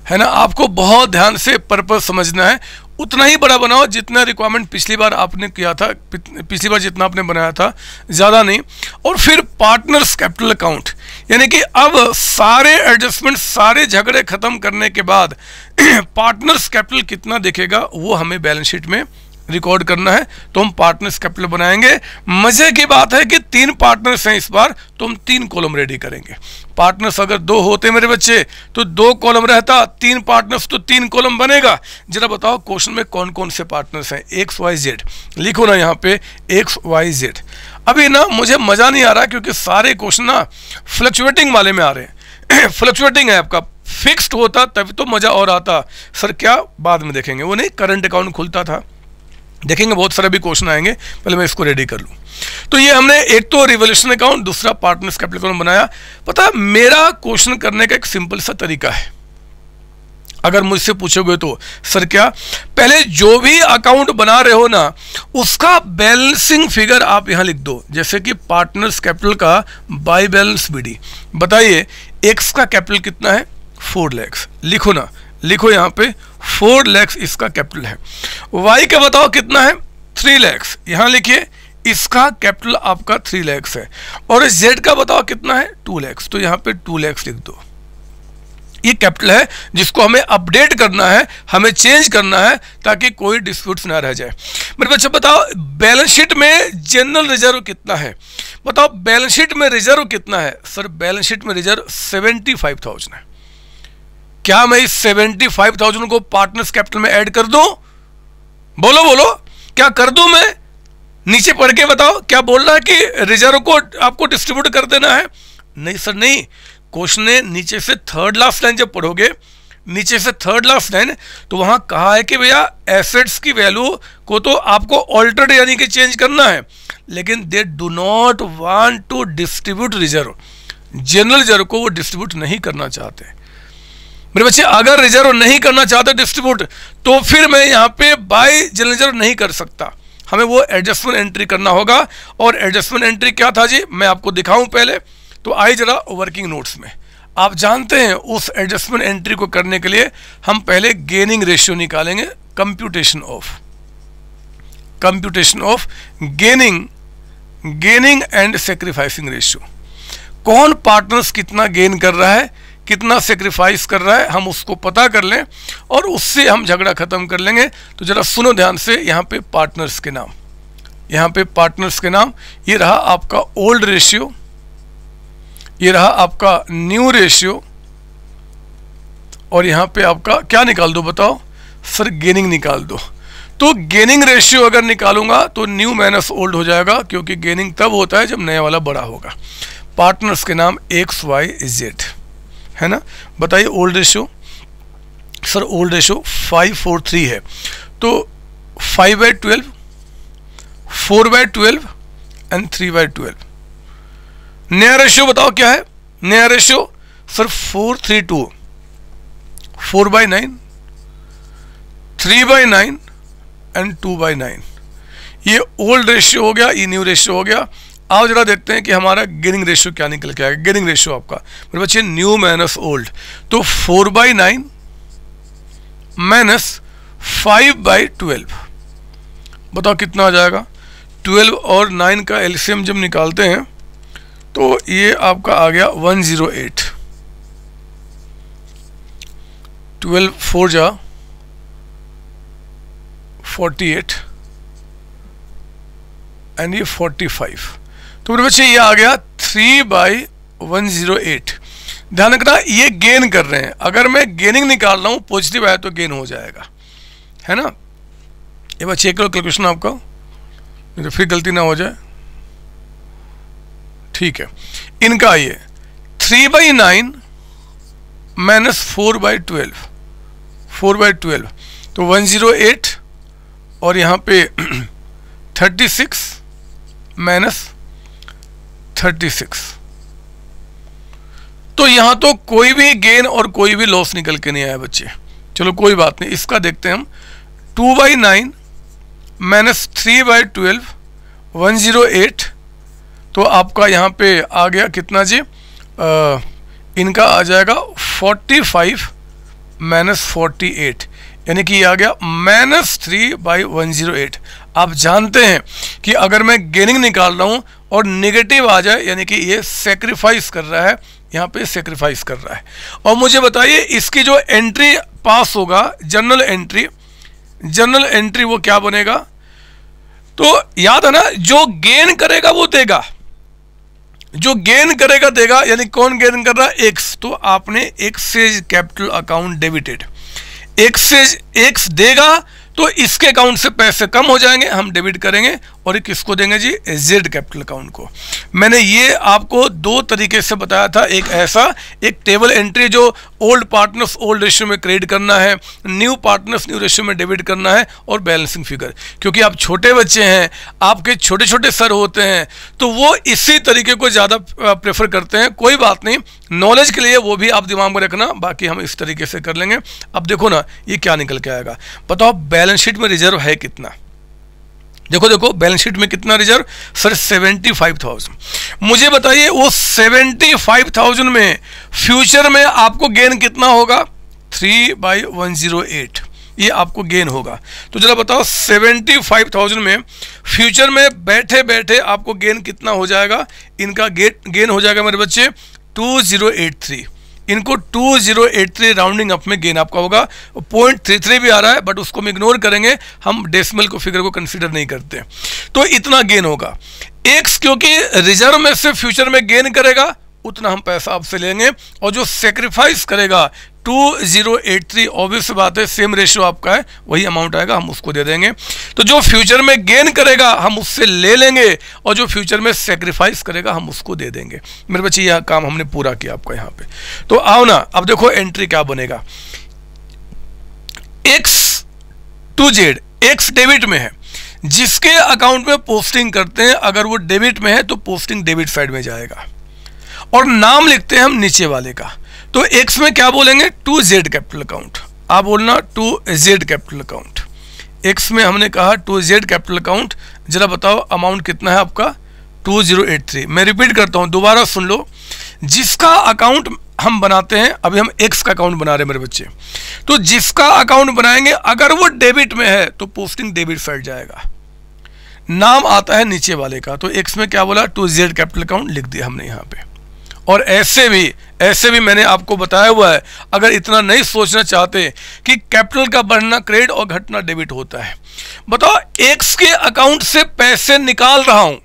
है ना आपको बहुत ध्यान से पर्पज़ समझना है उतना ही बड़ा बनाओ जितना रिक्वायरमेंट पिछली बार आपने किया था पिछली बार जितना आपने बनाया था ज़्यादा नहीं और फिर पार्टनर्स कैपिटल अकाउंट यानी कि अब सारे एडजस्टमेंट सारे झगड़े ख़त्म करने के बाद पार्टनर्स [CLEARS THROAT] कैपिटल कितना देखेगा वो हमें बैलेंस शीट में रिकॉर्ड करना है तो हम पार्टनर्स कैपिटल बनाएंगे मजे की बात है कि तीन पार्टनर्स हैं इस बार तो हम तीन कॉलम रेडी करेंगे पार्टनर्स अगर दो होते मेरे बच्चे तो दो कॉलम रहता तीन पार्टनर्स तो तीन कॉलम बनेगा जरा बताओ क्वेश्चन में कौन कौन से पार्टनर्स हैं एक्स वाई जेड लिखो ना यहाँ पे एक्स वाई जेड अभी ना मुझे मज़ा नहीं आ रहा क्योंकि सारे क्वेश्चन ना फ्लक्चुएटिंग वाले में आ रहे हैं फ्लक्चुएटिंग [CLEARS THROAT] है आपका फिक्स्ड होता तभी तो मज़ा और आता सर क्या बाद में देखेंगे वो नहीं करंट अकाउंट खुलता था देखेंगे बहुत सारे भी क्वेश्चन आएंगे पहले मैं इसको रेडी कर लूँ तो ये हमने एक तो रिवोल्यूशन अकाउंट दूसरा पार्टनर्स कैपिटल अकाउंट बनाया पता मेरा क्वेश्चन करने का एक सिंपल सा तरीका है अगर मुझसे पूछोगे तो सर क्या पहले जो भी अकाउंट बना रहे हो ना उसका बैलेंसिंग फिगर आप यहाँ लिख दो जैसे कि पार्टनर्स कैपिटल का बाई बैलेंस बी बताइए एक्स का कैपिटल कितना है फोर लैक्स लिखो ना लिखो यहाँ पे फोर लैक्स इसका कैपिटल है वाई का बताओ कितना है थ्री लैक्स यहाँ लिखिए इसका कैपिटल आपका थ्री लैक्स है और इस जेड का बताओ कितना है टू लैक्स तो यहाँ पे टू लैक्स लिख दो ये कैपिटल है जिसको हमें अपडेट करना है हमें चेंज करना है ताकि कोई डिस्प्यूट्स ना रह जाए मेरे बच्चे बताओ बैलेंस शीट में जनरल रिजर्व कितना है बताओ बैलेंस शीट में रिजर्व कितना है सर बैलेंस शीट में रिजर्व सेवेंटी फाइव थाउजेंड है क्या मैं इस सेवेंटी फाइव थाउजेंड को पार्टनर्स कैपिटल में ऐड कर दूं बोलो बोलो क्या कर दूं मैं नीचे पढ़ के बताओ क्या बोल रहा है कि रिजर्व को आपको डिस्ट्रीब्यूट कर देना है नहीं सर नहीं क्वेश्चन है नीचे से थर्ड लास्ट लाइन जब पढ़ोगे नीचे से थर्ड लास्ट लाइन तो वहां कहा है कि भैया एसेट्स की वैल्यू को तो आपको ऑल्टर्ड यानी कि चेंज करना है लेकिन they do not want to distribute reserve general reserve को वो डिस्ट्रीब्यूट नहीं करना चाहते मेरे बच्चे अगर रिजर्व नहीं करना चाहते डिस्ट्रीब्यूट तो फिर मैं यहाँ पे बाय रिजर्व नहीं कर सकता हमें वो एडजस्टमेंट एंट्री करना होगा और एडजस्टमेंट एंट्री क्या था जी मैं आपको दिखाऊं पहले तो आई जरा वर्किंग नोट्स में आप जानते हैं उस एडजस्टमेंट एंट्री को करने के लिए हम पहले गेनिंग रेशियो निकालेंगे computation of computation of gaining gaining and sacrificing ratio कौन पार्टनर्स कितना गेन कर रहा है कितना सेक्रीफाइस कर रहा है हम उसको पता कर लें और उससे हम झगड़ा ख़त्म कर लेंगे तो ज़रा सुनो ध्यान से यहाँ पे पार्टनर्स के नाम यहाँ पे पार्टनर्स के नाम ये रहा आपका ओल्ड रेशियो ये रहा आपका न्यू रेशियो और यहाँ पे आपका क्या निकाल दो बताओ सर गेनिंग निकाल दो तो गेनिंग रेशियो अगर निकालूंगा तो न्यू माइनस ओल्ड हो जाएगा क्योंकि गेनिंग तब होता है जब नया वाला बड़ा होगा पार्टनर्स के नाम एक्स वाई जेड है ना बताइए old ratio sir old ratio five four three है तो five by twelve four by twelve and three by twelve नया रेशियो बताओ क्या है नया ratio sir four three two four by nine three by nine and two by nine ये old ratio हो गया ये न्यू रेशियो हो गया आओ जरा देखते हैं कि हमारा गेनिंग रेशियो क्या निकल के आएगा गेनिंग रेशियो आपका मेरे बच्चे न्यू माइनस ओल्ड तो four by nine minus five by twelve बताओ कितना आ जाएगा ट्वेल्व और नाइन का एल्शियम जब निकालते हैं तो ये आपका आ गया one zero eight twelve four जा फोर्टी एट एंड ये फोर्टी फाइव तो मेरे बच्चे ये आ गया three by one zero eight ध्यान रखना ये गेन कर रहे हैं अगर मैं गेनिंग निकाल रहा हूँ पॉजिटिव आया तो गेन हो जाएगा है ना ये बच्चे चेक करो कैलकुलेशन आपका तो फिर गलती ना हो जाए ठीक है इनका ये three by nine minus four by twelve four by twelve तो वन ज़ीरो एट और यहाँ पे thirty six minus thirty six तो यहां तो कोई भी गेन और कोई भी लॉस निकल के नहीं आया बच्चे चलो कोई बात नहीं इसका देखते हैं हम two by nine minus three by twelve one zero eight तो आपका यहां पे आ गया कितना जी आ, इनका आ जाएगा forty five minus forty eight यानी कि ये आ गया minus three by one zero eight आप जानते हैं कि अगर मैं गेनिंग निकाल रहा हूं और निगेटिव आ जाए यानी कि ये सेक्रीफाइस कर रहा है यहाँ पे सेक्रीफाइस कर रहा है और मुझे बताइए इसकी जो एंट्री पास होगा जनरल एंट्री जनरल एंट्री वो क्या बनेगा तो याद है ना जो गेन करेगा वो देगा जो गेन करेगा देगा यानी कौन गेन कर रहा है एक्स तो आपने X's capital account debited X's X देगा तो इसके अकाउंट से पैसे कम हो जाएंगे हम डेबिट करेंगे और एक किसको देंगे जी जेड कैपिटल अकाउंट को मैंने ये आपको दो तरीके से बताया था एक ऐसा एक टेबल एंट्री जो ओल्ड पार्टनर्स ओल्ड रेशियो में क्रेडिट करना है न्यू पार्टनर्स न्यू रेशियो में डेबिट करना है और बैलेंसिंग फिगर क्योंकि आप छोटे बच्चे हैं आपके छोटे छोटे सर होते हैं तो वो इसी तरीके को ज़्यादा प्रेफर करते हैं कोई बात नहीं नॉलेज के लिए वो भी आप दिमाग में रखना बाकी हम इस तरीके से कर लेंगे अब देखो ना ये क्या निकल के आएगा बताओ बैलेंस शीट में रिजर्व है कितना देखो देखो बैलेंस शीट में कितना reserve sir seventy five thousand मुझे बताइए वो सेवेंटी फाइव थाउजेंड में फ्यूचर में आपको गेन कितना होगा three by one zero eight ये आपको गेन होगा तो जरा बताओ सेवेंटी फाइव थाउजेंड में फ्यूचर में बैठे बैठे आपको गेन कितना हो जाएगा इनका गेट गेन हो जाएगा मेरे बच्चे टू जीरो एट थ्री इनको 2083 राउंडिंग अप में गेन आपका होगा पॉइंट थ्री थ्री भी आ रहा है बट उसको हम इग्नोर करेंगे हम डेसिमल को फिगर को कंसिडर नहीं करते तो इतना गेन होगा एक्स क्योंकि रिजर्व में से फ्यूचर में गेन करेगा उतना हम पैसा आपसे लेंगे और जो सेक्रीफाइस करेगा two zero eight three obvious बात है सेम रेशियो आपका है वही अमाउंट आएगा हम उसको दे देंगे तो जो फ्यूचर में गेन करेगा हम उससे ले लेंगे और जो फ्यूचर में सेक्रीफाइस करेगा हम उसको दे देंगे मेरे बच्चे यह काम हमने पूरा किया आपका यहाँ पे तो आओ ना अब देखो एंट्री क्या बनेगा X to Z X debit में है जिसके अकाउंट में पोस्टिंग करते हैं अगर वो डेबिट में है तो पोस्टिंग डेबिट साइड में जाएगा और नाम लिखते हैं हम नीचे वाले का तो एक्स में क्या बोलेंगे टू जेड कैपिटल अकाउंट आप बोलना to Z capital account X में हमने कहा टू जेड कैपिटल अकाउंट जरा बताओ अमाउंट कितना है आपका टू जीरो एट थ्री मैं रिपीट करता हूँ दोबारा सुन लो जिसका अकाउंट हम बनाते हैं अभी हम एक्स का अकाउंट बना रहे हैं मेरे बच्चे तो जिसका अकाउंट बनाएंगे अगर वो डेबिट में है तो पोस्टिंग डेबिट साइड जाएगा नाम आता है नीचे वाले का तो एक्स में क्या बोला टू जेड कैपिटल अकाउंट लिख दिया हमने यहाँ पे और ऐसे भी ऐसे भी मैंने आपको बताया हुआ है अगर इतना नहीं सोचना चाहते कि कैपिटल का बढ़ना क्रेडिट और घटना डेबिट होता है बताओ एक्स के अकाउंट से पैसे निकाल रहा हूं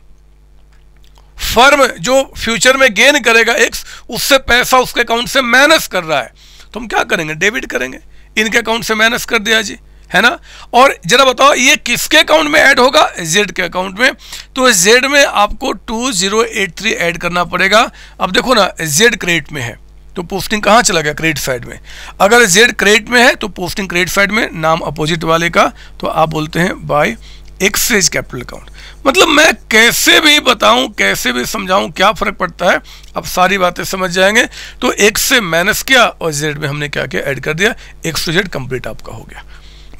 फर्म जो फ्यूचर में गेन करेगा एक्स उससे पैसा उसके अकाउंट से माइनस कर रहा है तो हम क्या करेंगे डेबिट करेंगे इनके अकाउंट से माइनस कर दिया जी है ना और जरा बताओ ये किसके अकाउंट में ऐड होगा जेड के अकाउंट में तो जेड में आपको 2083 ऐड करना पड़ेगा अब देखो ना जेड क्रेडिट में है तो पोस्टिंग कहाँ चला गया क्रेडिट साइड में अगर जेड क्रेडिट में है तो पोस्टिंग क्रेडिट साइड में नाम अपोजिट वाले का तो आप बोलते हैं बाय एक्सेज कैपिटल अकाउंट मतलब मैं कैसे भी बताऊं कैसे भी समझाऊं क्या फ़र्क पड़ता है अब सारी बातें समझ जाएंगे तो एक से माइनस किया और जेड में हमने क्या किया ऐड कर दिया एक्स टू जेड कंप्लीट आपका हो गया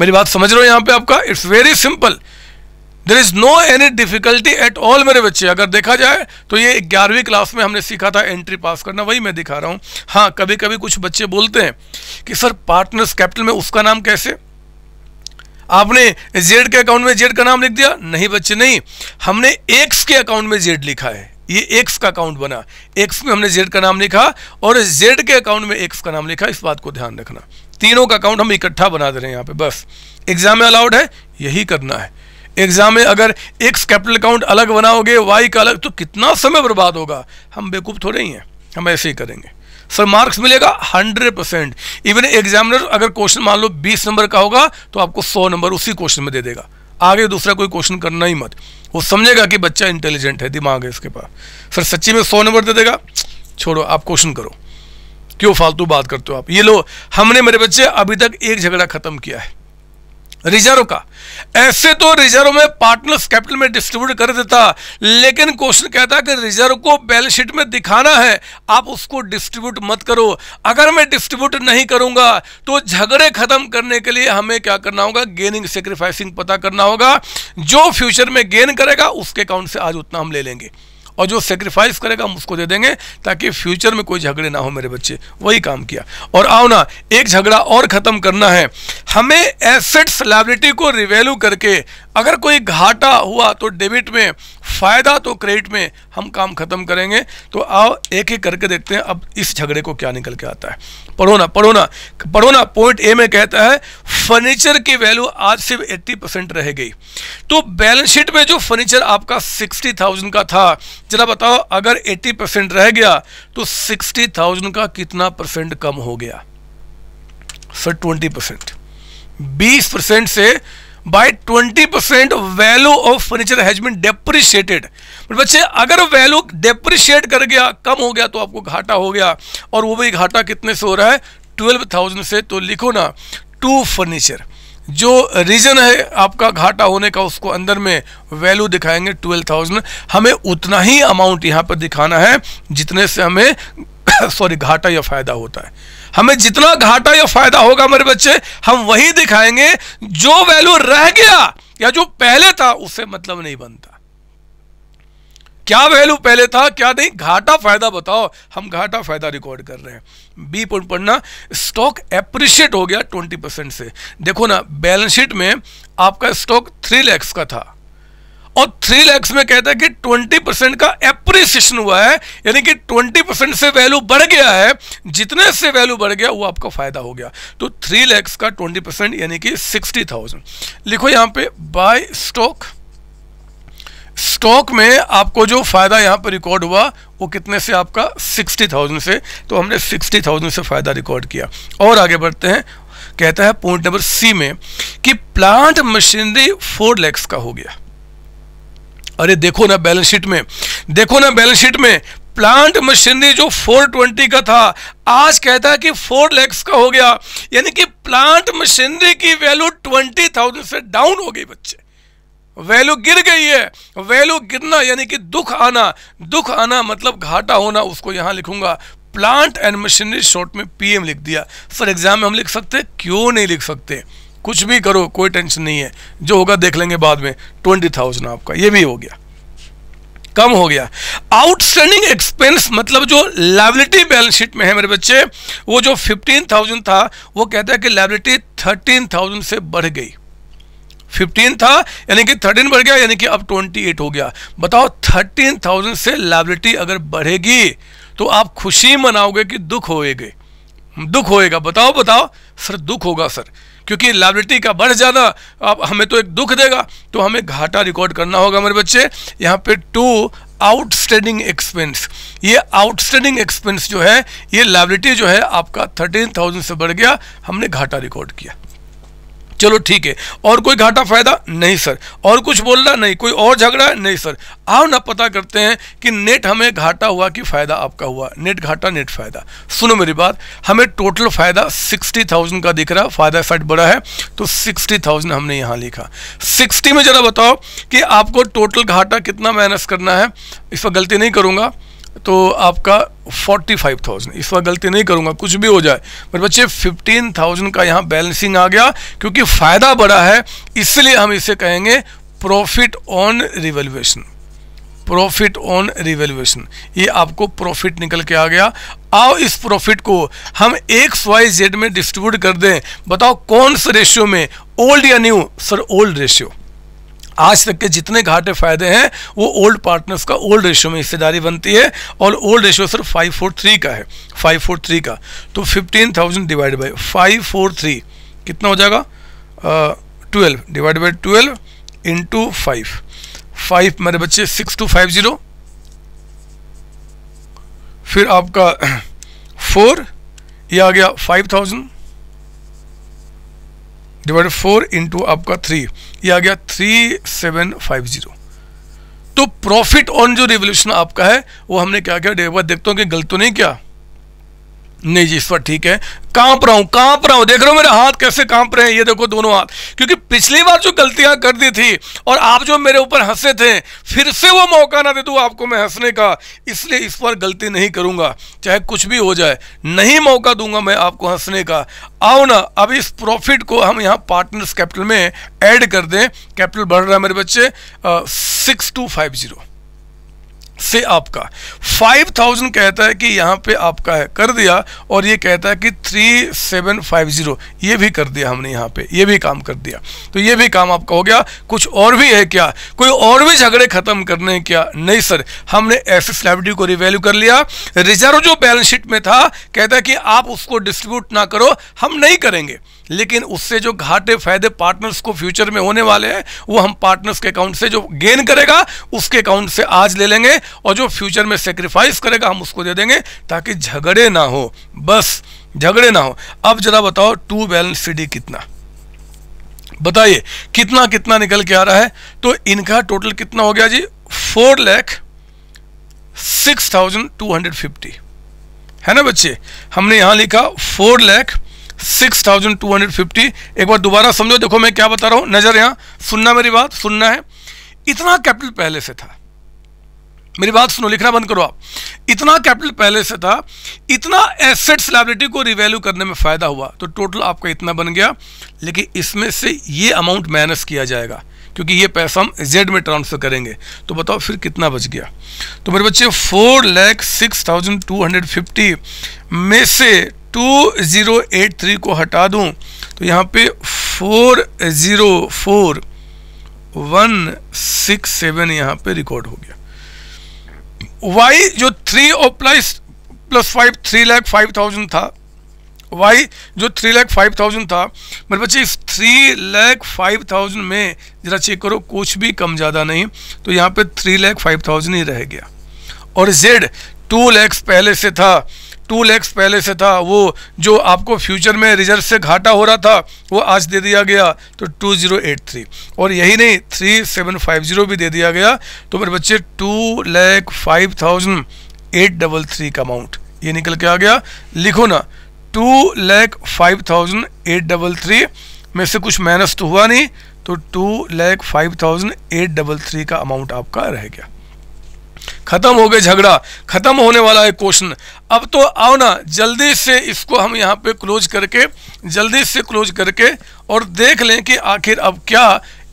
मेरी बात समझ रहे हो यहाँ पे आपका it's very simple there is no any difficulty at all मेरे बच्चे अगर देखा जाए तो ये ग्यारहवीं क्लास में हमने सीखा था एंट्री पास करना वही मैं दिखा रहा हूँ हाँ कभी कभी कुछ बच्चे बोलते हैं कि सर पार्टनर्स कैपिटल में उसका नाम कैसे आपने जेड के अकाउंट में जेड का नाम लिख दिया नहीं बच्चे नहीं हमने एक्स के अकाउंट में जेड लिखा है ये एक्स का अकाउंट बना एक्स में हमने जेड का नाम लिखा और जेड के अकाउंट में एक्स का नाम लिखा इस बात को ध्यान रखना तीनों का अकाउंट हम इकट्ठा बना दे रहे हैं यहाँ पे बस एग्जाम में अलाउड है यही करना है एग्जाम में अगर एक्स कैपिटल अकाउंट अलग बनाओगे वाई का अलग तो कितना समय बर्बाद होगा हम बेवकूफ़ थोड़े ही हैं हम ऐसे ही करेंगे सर मार्क्स मिलेगा हंड्रेड परसेंट इवन एग्जामिनर अगर क्वेश्चन मान लो बीस नंबर का होगा तो आपको सौ नंबर उसी क्वेश्चन में दे देगा आगे दूसरा कोई क्वेश्चन करना ही मत वो समझेगा कि बच्चा इंटेलिजेंट है दिमाग है इसके पास सर सच्ची में सौ नंबर दे देगा छोड़ो आप क्वेश्चन करो क्यों फालतू बात करते हो आप ये लो हमने मेरे बच्चे अभी तक एक झगड़ा खत्म किया है रिजर्व का ऐसे तो रिजर्व में पार्टनर्स कैपिटल में डिस्ट्रीब्यूट कर देता लेकिन क्वेश्चन कहता कि रिजर्व को बैलेंस शीट में दिखाना है आप उसको डिस्ट्रीब्यूट मत करो अगर मैं डिस्ट्रीब्यूट नहीं करूंगा तो झगड़े खत्म करने के लिए हमें क्या करना होगा गेनिंग सेक्रीफाइसिंग पता करना होगा जो फ्यूचर में गेन करेगा उसके अकाउंट से आज उतना हम ले लेंगे और जो सेक्रीफाइस करेगा हम उसको दे देंगे ताकि फ्यूचर में कोई झगड़े ना हो मेरे बच्चे वही काम किया और आओ ना एक झगड़ा और ख़त्म करना है हमें एसेट्स लाइबिलिटी को रिवेल्यू करके अगर कोई घाटा हुआ तो डेबिट में फ़ायदा तो क्रेडिट में हम काम ख़त्म करेंगे तो आओ एक एक करके देखते हैं अब इस झगड़े को क्या निकल के आता है पढ़ो ना पढ़ो ना पढ़ो ना पॉइंट ए में कहता है फर्नीचर की वैल्यू आज सिर्फ एट्टी परसेंट रह गई तो बैलेंस शीट में जो फर्नीचर आपका सिक्सटी थाउजेंड का था जरा बताओ अगर एट्टी परसेंट रह गया तो सिक्सटी थाउजेंड का कितना परसेंट कम हो गया सर ट्वेंटी परसेंट बीस परसेंट से by 20 percent value of furniture has been depreciated बच्चे अगर वैल्यू डेप्रिशिएट कर गया कम हो गया तो आपको घाटा हो गया और वो भी घाटा कितने से हो रहा है 12,000 से तो लिखो ना टू फर्नीचर जो रीजन है आपका घाटा होने का उसको अंदर में वैल्यू दिखाएंगे ट्वेल्व थाउजेंड हमें उतना ही अमाउंट यहाँ पर दिखाना है जितने से हमें सॉरी [COUGHS] घाटा या फायदा होता है हमें जितना घाटा या फायदा होगा मेरे बच्चे हम वही दिखाएंगे जो वैल्यू रह गया या जो पहले था उससे मतलब नहीं बनता क्या वैल्यू पहले था क्या नहीं घाटा फायदा बताओ हम घाटा फायदा रिकॉर्ड कर रहे हैं बी पॉइंट पढ़ना स्टॉक एप्रिशिएट हो गया ट्वेंटी परसेंट से देखो ना बैलेंस शीट में आपका स्टॉक थ्री लैक्स का था और थ्री लैक्स में कहता है कि ट्वेंटी परसेंट का एप्रिसिएशन हुआ है यानी कि ट्वेंटी परसेंट से वैल्यू बढ़ गया है जितने से वैल्यू बढ़ गया वो आपका फायदा हो गया तो थ्री लैक्स का ट्वेंटी परसेंट यानी कि सिक्सटी थाउजेंड लिखो यहां पे बाय स्टॉक स्टॉक में आपको जो फ़ायदा यहाँ पर रिकॉर्ड हुआ वो कितने से आपका सिक्सटी थाउजेंड से तो हमने सिक्सटी थाउजेंड से फ़ायदा रिकॉर्ड किया और आगे बढ़ते हैं कहता है पॉइंट नंबर सी में कि प्लांट मशीनरी फोर लैक्स का हो गया अरे देखो ना बैलेंस शीट में देखो ना बैलेंस शीट में प्लांट मशीनरी जो 420 का था आज कहता है कि 4 लैक्स का हो गया यानी कि प्लांट मशीनरी की वैल्यू 20,000 से डाउन हो गई बच्चे वैल्यू गिर गई है वैल्यू गिरना यानी कि दुख आना दुख आना मतलब घाटा होना उसको यहाँ लिखूंगा प्लांट एंड मशीनरी शॉर्ट में पीएम लिख दिया फॉर एग्जाम में हम लिख सकते क्यों नहीं लिख सकते कुछ भी करो कोई टेंशन नहीं है जो होगा देख लेंगे बाद में ट्वेंटी थाउजेंड आपका ये भी हो गया कम हो गया आउटस्टैंडिंग एक्सपेंस मतलब जो लाइबिलिटी बैलेंस शीट में है मेरे बच्चे वो जो फिफ्टीन थाउजेंड था वो कहता है कि लाइबिलिटी थर्टीन थाउजेंड से बढ़ गई फिफ्टीन था यानी कि थर्टीन बढ़ गया यानी कि अब ट्वेंटी एट हो गया बताओ थर्टीन थाउजेंड से लाइबिलिटी अगर बढ़ेगी तो आप खुशी मनाओगे कि दुख होएगे दुख होएगा बताओ बताओ सर दुख होगा सर क्योंकि लाइबिलिटी का बढ़ जाना आप हमें तो एक दुख देगा तो हमें घाटा रिकॉर्ड करना होगा मेरे बच्चे यहाँ पे टू आउटस्टैंडिंग एक्सपेंस ये आउटस्टैंडिंग एक्सपेंस जो है ये लाइबिलिटी जो है आपका थर्टीन थाउजेंड से बढ़ गया हमने घाटा रिकॉर्ड किया चलो ठीक है और कोई घाटा फायदा नहीं सर और कुछ बोलना नहीं कोई और झगड़ा नहीं सर आओ ना पता करते हैं कि नेट हमें घाटा हुआ कि फ़ायदा आपका हुआ नेट घाटा नेट फ़ायदा सुनो मेरी बात हमें टोटल फ़ायदा सिक्सटी थाउजेंड का दिख रहा फ़ायदा साइड बड़ा है तो सिक्सटी थाउजेंड हमने यहाँ लिखा सिक्सटी में ज़रा बताओ कि आपको टोटल घाटा कितना माइनस करना है इस पर गलती नहीं करूँगा तो आपका फोर्टी फाइव थाउजेंड इस बार गलती नहीं करूंगा कुछ भी हो जाए पर बच्चे फिफ्टीन थाउजेंड का यहाँ बैलेंसिंग आ गया क्योंकि फ़ायदा बड़ा है इसलिए हम इसे कहेंगे profit on revaluation profit on revaluation ये आपको प्रॉफिट निकल के आ गया आओ इस प्रॉफिट को हम एक वाई जेड में डिस्ट्रीब्यूट कर दें बताओ कौन से रेशियो में ओल्ड या न्यू सर ओल्ड रेशियो आज तक के जितने घाटे फायदे हैं वो ओल्ड पार्टनर्स का ओल्ड रेशियो में हिस्सेदारी बनती है और old ratio sir five four three का है फाइव फोर थ्री का तो fifteen thousand divide by five four three कितना हो जाएगा 12 divide by 12 into five five मेरे बच्चे सिक्स टू फाइव ज़ीरो फिर आपका फोर [CLEARS THROAT] ये आ गया five thousand divide four into आपका थ्री ये आ गया थ्री सेवन फाइव जीरो तो प्रॉफिट ऑन जो रेवोल्यूशन आपका है वो हमने क्या किया देखता हूँ कि गलत तो नहीं किया नहीं जी इस पर ठीक है कांप रहा हूं कांप रहा हूं देख रहे हो मेरे हाथ कैसे कांप रहे हैं ये देखो दोनों हाथ क्योंकि पिछली बार जो गलतियां कर दी थी और आप जो मेरे ऊपर हंसे थे फिर से वो मौका ना दे दू आपको मैं हंसने का इसलिए इस पर गलती नहीं करूंगा चाहे कुछ भी हो जाए नहीं मौका दूंगा मैं आपको हंसने का आओ ना अब इस प्रॉफिट को हम यहाँ पार्टनर्स कैपिटल में एड कर दें कैपिटल बढ़ रहा है मेरे बच्चे सिक्स टू फाइव जीरो से आपका 5000 कहता है कि यहाँ पे आपका है कर दिया और ये कहता है कि 3750 ये भी कर दिया हमने यहाँ पे ये भी काम कर दिया तो ये भी काम आपका हो गया कुछ और भी है क्या कोई और भी झगड़े ख़त्म करने हैं क्या नहीं सर हमने एस लाइब्रेटी को रिवैल्यू कर लिया रिजर्व जो बैलेंस शीट में था कहता है कि आप उसको डिस्ट्रीब्यूट ना करो हम नहीं करेंगे लेकिन उससे जो घाटे फायदे पार्टनर्स को फ्यूचर में होने वाले हैं वो हम पार्टनर्स के अकाउंट से जो गेन करेगा उसके अकाउंट से आज ले लेंगे और जो फ्यूचर में सेक्रीफाइस करेगा हम उसको दे देंगे ताकि झगड़े ना हो बस झगड़े ना हो अब जरा बताओ टू बैलेंस सी कितना बताइए कितना कितना निकल के आ रहा है तो इनका टोटल कितना हो गया जी four lakh six thousand two hundred fifty है ना बच्चे हमने यहां लिखा four lakh six thousand two hundred fifty एक बार दोबारा समझो देखो मैं क्या बता रहा हूं नज़र यहां सुनना मेरी बात सुनना है इतना कैपिटल पहले से था मेरी बात सुनो लिखना बंद करो आप इतना कैपिटल पहले से था इतना एसेट्स लाइबिलिटी को रिवैल्यू करने में फ़ायदा हुआ तो टोटल आपका इतना बन गया लेकिन इसमें से ये अमाउंट माइनस किया जाएगा क्योंकि ये पैसा हम जेड में ट्रांसफ़र करेंगे तो बताओ फिर कितना बच गया तो मेरे बच्चे four lakh six thousand two hundred fifty में से टू ज़ीरो एट थ्री को हटा दूं तो यहाँ पे फोर ज़ीरो यहाँ पे रिकॉर्ड हो गया वाई जो थ्री और plus plus five three lakh five thousand था वाई जो थ्री लैख फाइव थाउजेंड था मेरे बच्चे इस थ्री लैख फाइव थाउजेंड में ज़रा चेक करो कुछ भी कम ज़्यादा नहीं तो यहाँ पे थ्री लैख फाइव थाउजेंड ही रह गया और जेड टू लैक्स पहले से था टू लैक्स पहले से था वो जो आपको फ्यूचर में रिजर्व से घाटा हो रहा था वो आज दे दिया गया तो टू ज़ीरो एट थ्री और यही नहीं थ्री सेवन फाइव ज़ीरो भी दे दिया गया तो मेरे बच्चे two lakh five thousand eight double three का अमाउंट ये निकल के आ गया लिखो ना two lakh five thousand eight double three में से कुछ माइनस तो हुआ नहीं तो two lakh five thousand eight double three का अमाउंट आपका रह गया खत्म हो गए झगड़ा खत्म होने वाला है क्वेश्चन अब तो आओ ना जल्दी से इसको हम यहाँ पे क्लोज करके जल्दी से क्लोज करके और देख लें कि आखिर अब क्या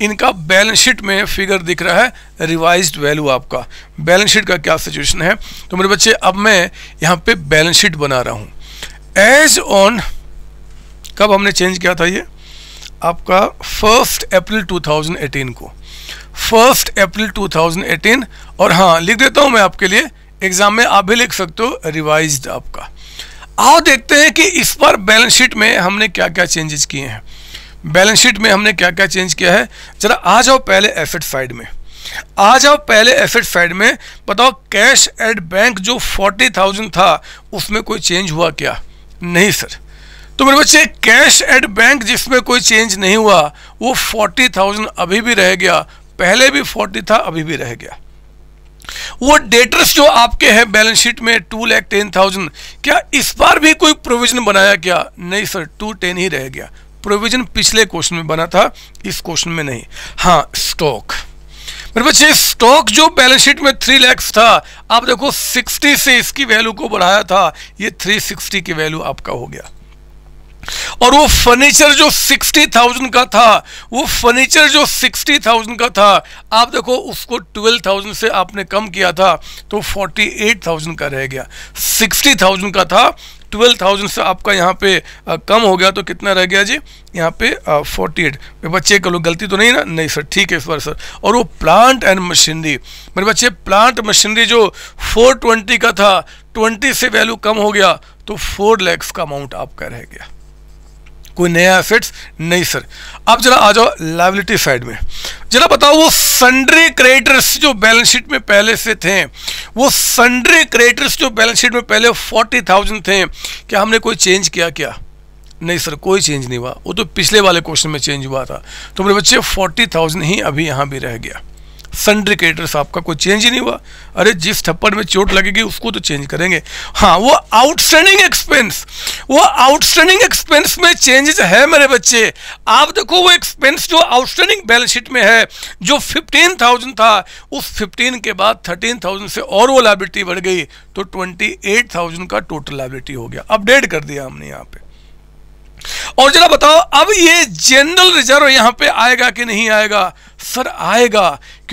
इनका बैलेंस शीट में फिगर दिख रहा है रिवाइज्ड वैल्यू आपका बैलेंस शीट का क्या सिचुएशन है तो मेरे बच्चे अब मैं यहाँ पे बैलेंस शीट बना रहा हूँ एज ऑन कब हमने चेंज किया था ये आपका फर्स्ट अप्रैल 2018 को फर्स्ट अप्रैल 2018 और हाँ लिख देता हूँ मैं आपके लिए एग्जाम में आप भी लिख सकते हो रिवाइज आपका आओ देखते हैं कि इस बार बैलेंस शीट में हमने क्या क्या चेंजेस किए हैं बैलेंस शीट में हमने क्या क्या चेंज किया है जरा आ जाओ पहले एसेट साइड में आ जाओ पहले एसेट साइड में बताओ कैश एट बैंक जो फोर्टी थाउजेंड था उसमें कोई चेंज हुआ क्या नहीं सर तो मेरे बच्चे कैश एट बैंक जिसमें कोई चेंज नहीं हुआ वो फोर्टी थाउजेंड अभी भी रह गया पहले भी फोर्टी था अभी भी रह गया वो डेटर्स जो आपके हैं बैलेंस शीट में टू लैख टेन थाउजेंड क्या इस बार भी कोई प्रोविजन बनाया क्या नहीं सर टू टेन ही रह गया प्रोविजन पिछले क्वेश्चन में बना था इस क्वेश्चन में नहीं हाँ स्टॉक मेरे बच्चे स्टॉक जो बैलेंस शीट में थ्री लैक्स था आप देखो सिक्सटी से इसकी वैल्यू को बढ़ाया था ये थ्री सिक्सटी की वैल्यू आपका हो गया और वो फर्नीचर जो सिक्सटी थाउजेंड का था वो फर्नीचर जो सिक्सटी थाउजेंड का था आप देखो उसको ट्वेल्व थाउजेंड से आपने कम किया था तो फोर्टी एट थाउजेंड का रह गया सिक्सटी थाउजेंड का था ट्वेल्व थाउजेंड से आपका यहाँ पे आ, कम हो गया तो कितना रह गया जी यहाँ पे फोर्टी एट मेरे बच्चे कर लो गलती तो नहीं ना नहीं सर ठीक है इस बार सर और वो प्लांट एंड मशीनरी मेरे बच्चे प्लांट मशीनरी जो फोर ट्वेंटी का था ट्वेंटी से वैल्यू कम हो गया तो फोर लैक्स का अमाउंट आपका रह गया कोई नया एसेट्स नहीं सर अब जरा आ जाओ लाइबिलिटी साइड में जरा बताओ वो संड्रे क्रेडिटर्स जो बैलेंस शीट में पहले से थे वो सन्ड्री क्रेडिटर्स जो बैलेंस शीट में पहले फोर्टी थाउजेंड थे क्या हमने कोई चेंज किया क्या नहीं सर कोई चेंज नहीं हुआ वो तो पिछले वाले क्वेश्चन में चेंज हुआ था तो मेरे बच्चे फोर्टी थाउजेंड ही अभी यहाँ भी रह गया संड्रिकेटर्स आपका कोई चेंज ही नहीं हुआ अरे जिस थप्पड़ में चोट लगेगी उसको तो चेंज करेंगे हाँ वो आउटस्टैंडिंग एक्सपेंस वो आउटस्टैंडिंग एक्सपेंस में चेंजेस है मेरे बच्चे आप देखो वो एक्सपेंस जो आउटस्टैंडिंग बैलेंस शीट में है जो फिफ्टीन थाउजेंड था उस फिफ्टीन के बाद थर्टीन थाउजेंड से और वो लाइब्रिटी बढ़ गई तो ट्वेंटी एट थाउजेंड का टोटल लाइब्रिटी हो गया अपडेट कर दिया हमने यहाँ पे और जरा बताओ अब ये जनरल रिजर्व यहां पे आएगा कि नहीं आएगा सर आएगा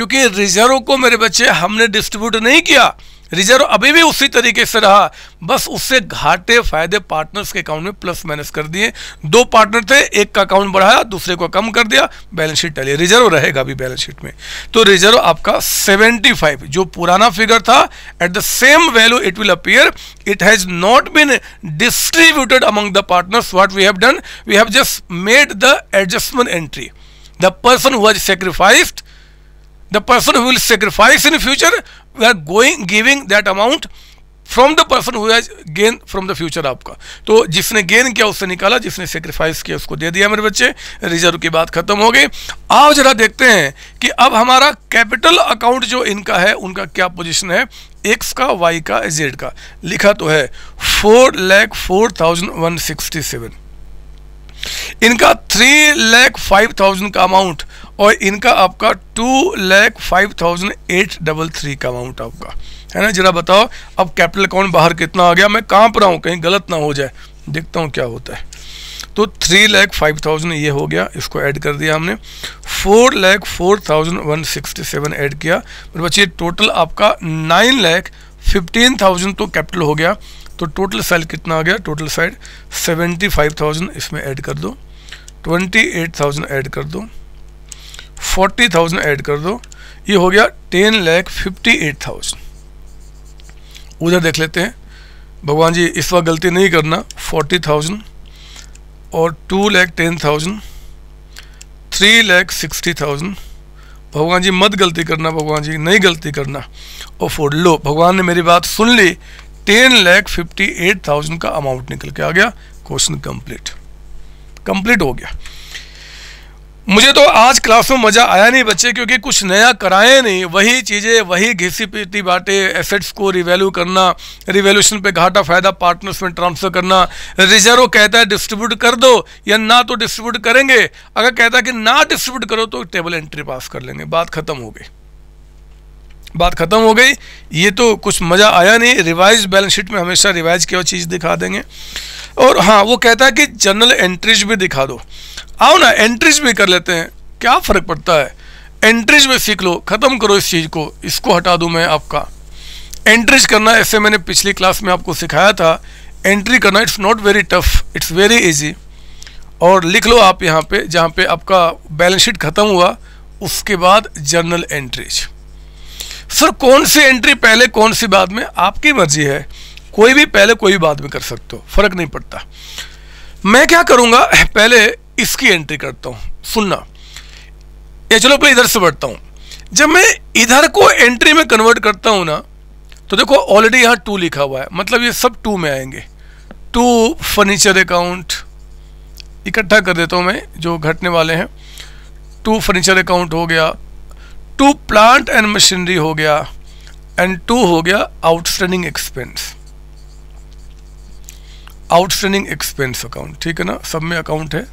क्योंकि रिजर्व को मेरे बच्चे हमने डिस्ट्रीब्यूट नहीं किया रिजर्व अभी भी उसी तरीके से रहा बस उससे घाटे फायदे पार्टनर्स के अकाउंट में प्लस माइनस कर दिए दो पार्टनर थे एक का अकाउंट बढ़ाया दूसरे को कम कर दिया बैलेंस शीट टली रिजर्व रहेगा अभी बैलेंस शीट में तो रिजर्व आपका 75 जो पुराना फिगर था at the same value it will appear it has not been distributed among the partners what we have done we have just made the adjustment entry the person who's sacrificed the person who will sacrifice in future we are going giving that amount from the person हुआ gain from the future आपका तो जिसने gain किया उससे निकाला जिसने sacrifice किया उसको दे दिया मेरे बच्चे रिजर्व की बात खत्म हो गई आओ जरा देखते हैं कि अब हमारा कैपिटल अकाउंट जो इनका है उनका क्या पोजिशन है एक्स का वाई का जेड का लिखा तो है four lakh four thousand one sixty seven इनका थ्री लैख फाइव थाउजेंड का अमाउंट और इनका आपका two lakh five thousand eight double three का अमाउंट आपका है ना जरा बताओ अब कैपिटल अकाउंट बाहर कितना आ गया मैं कांप रहा हूँ कहीं गलत ना हो जाए देखता हूँ क्या होता है तो थ्री लैख फाइव थाउजेंड ये हो गया इसको ऐड कर दिया हमने four lakh four thousand one sixty seven add किया मेरे बच्चे टोटल आपका नाइन लैख फिफ्टीन थाउजेंड तो कैपिटल हो गया तो टोटल सेल कितना आ गया total side seventy five thousand इसमें ऐड कर दो ट्वेंटी एट थाउजेंड ऐड कर दो फोर्टी थाउजेंड ऐड कर दो ये हो गया ten lakh fifty eight thousand उधर देख लेते हैं भगवान जी इस बार गलती नहीं करना फोर्टी थाउजेंड और two lakh ten thousand three lakh sixty thousand भगवान जी मत गलती करना भगवान जी नहीं गलती करना और फोर लो भगवान ने मेरी बात सुन ली ten lakh fifty eight thousand का अमाउंट निकल के आ गया क्वेश्चन कंप्लीट कंप्लीट हो गया मुझे तो आज क्लास में मज़ा आया नहीं बच्चे क्योंकि कुछ नया कराए नहीं वही चीज़ें वही घिसी पीटी बाटे एसेट्स को रिवैल्यू करना रिवेल्यूशन पे घाटा फायदा पार्टनर्स में ट्रांसफ़र करना रिजर्व कहता है डिस्ट्रीब्यूट कर दो या ना तो डिस्ट्रीब्यूट करेंगे अगर कहता है कि ना डिस्ट्रीब्यूट करो तो टेबल एंट्री पास कर लेंगे बात ख़त्म हो गई बात ख़त्म हो गई ये तो कुछ मज़ा आया नहीं रिवाइज बैलेंस शीट में हमेशा रिवाइज किया चीज़ दिखा देंगे और हाँ वो कहता है कि जनरल एंट्रीज भी दिखा दो आओ ना एंट्रीज भी कर लेते हैं क्या फ़र्क पड़ता है एंट्रीज में सीख लो ख़त्म करो इस चीज़ को इसको हटा दूँ मैं आपका एंट्रीज करना ऐसे मैंने पिछली क्लास में आपको सिखाया था एंट्री करना it's not very tough it's very easy और लिख लो आप यहाँ पे जहाँ पे आपका बैलेंस शीट ख़त्म हुआ उसके बाद जर्नल एंट्रीज सर कौन सी एंट्री पहले कौन सी बाद में आपकी मर्जी है कोई भी पहले कोई भी बाद में कर सकते हो फर्क नहीं पड़ता मैं क्या करूँगा पहले इसकी एंट्री करता हूँ सुनना या चलो पहले इधर से बढ़ता हूँ जब मैं इधर को एंट्री में कन्वर्ट करता हूँ ना तो देखो ऑलरेडी यहाँ टू लिखा हुआ है मतलब ये सब टू में आएंगे टू फर्नीचर अकाउंट इकट्ठा कर देता हूँ मैं जो घटने वाले हैं टू फर्नीचर अकाउंट हो गया टू प्लांट एंड मशीनरी हो गया एंड टू हो गया outstanding expense outstanding expense account ठीक है ना सब में अकाउंट है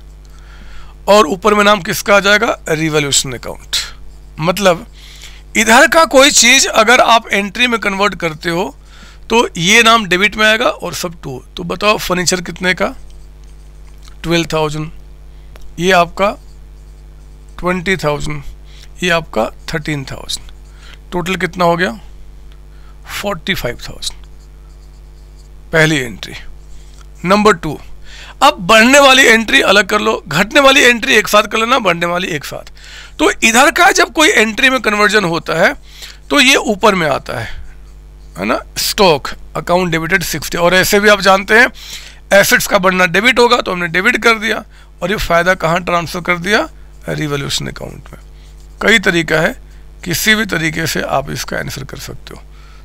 और ऊपर में नाम किसका आ जाएगा रिवोल्यूशन अकाउंट मतलब इधर का कोई चीज़ अगर आप एंट्री में कन्वर्ट करते हो तो ये नाम डेबिट में आएगा और सब टू तो बताओ फर्नीचर कितने का ट्वेल्व थाउजेंड ये आपका ट्वेंटी थाउजेंड ये आपका थर्टीन थाउजेंड टोटल कितना हो गया फोर्टी फाइव थाउजेंड पहली एंट्री नंबर टू अब बढ़ने वाली एंट्री अलग कर लो घटने वाली एंट्री एक साथ कर लेना बढ़ने वाली एक साथ तो इधर का जब कोई एंट्री में कन्वर्जन होता है तो ये ऊपर में आता है है ना स्टॉक अकाउंट डेबिटेड सिक्सटी और ऐसे भी आप जानते हैं एसेट्स का बढ़ना डेबिट होगा तो हमने डेबिट कर दिया और ये फ़ायदा कहाँ ट्रांसफ़र कर दिया रिवोल्यूशन अकाउंट में कई तरीका है किसी भी तरीके से आप इसका आंसर कर सकते हो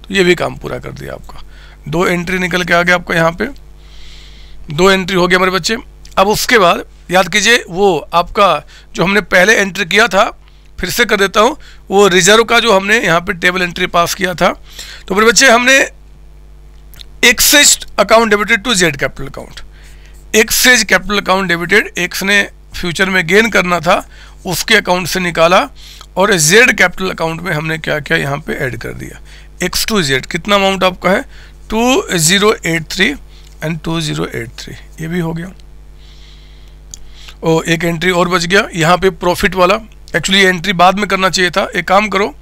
तो ये भी काम पूरा कर दिया आपका दो एंट्री निकल के आ गया आपका यहाँ पे दो एंट्री हो गया हमारे बच्चे अब उसके बाद याद कीजिए वो आपका जो हमने पहले एंट्री किया था फिर से कर देता हूँ वो रिजर्व का जो हमने यहाँ पे टेबल एंट्री पास किया था तो मेरे बच्चे हमने X's account debited to Z capital account X's capital account debited X ने फ्यूचर में गेन करना था उसके अकाउंट से निकाला और जेड कैपिटल अकाउंट में हमने क्या क्या यहाँ पर ऐड कर दिया एक्स टू जेड कितना अमाउंट आपका है two zero eight three and two zero eight three ये भी हो गया ओ एक एंट्री और बच गया यहाँ पे प्रॉफिट वाला एक्चुअली ये एंट्री बाद में करना चाहिए था एक काम करो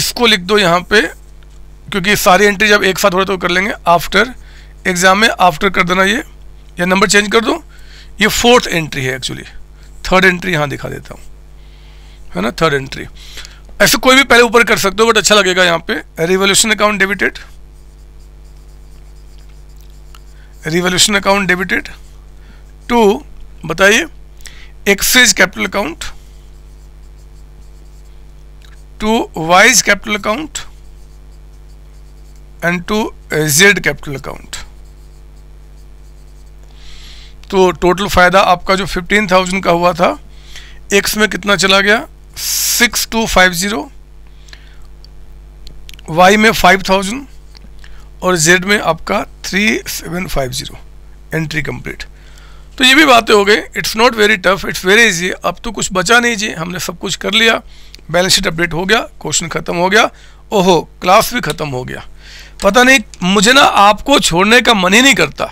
इसको लिख दो यहाँ पे क्योंकि सारी एंट्री जब एक साथ हो रहे तो कर लेंगे आफ्टर एग्ज़ाम में आफ्टर कर देना ये या नंबर चेंज कर दो ये फोर्थ एंट्री है एक्चुअली थर्ड एंट्री यहाँ दिखा देता हूँ है ना थर्ड एंट्री ऐसे कोई भी पहले ऊपर कर सकते हो बट अच्छा लगेगा यहाँ पे revolution account debited revolution account debited to बताइए X's capital account to Y's capital account and to Z capital account तो टोटल फायदा आपका जो फिफ्टीन थाउजेंड का हुआ था एक्स में कितना चला गया six two five zero Y में फाइव थाउजेंड और जेड में आपका three seven five zero entry complete तो ये भी बातें हो गई it's not very tough it's very easy अब तो कुछ बचा नहीं जी हमने सब कुछ कर लिया बैलेंस शीट अपडेट हो गया क्वेश्चन ख़त्म हो गया ओहो क्लास भी ख़त्म हो गया पता नहीं मुझे ना आपको छोड़ने का मन ही नहीं करता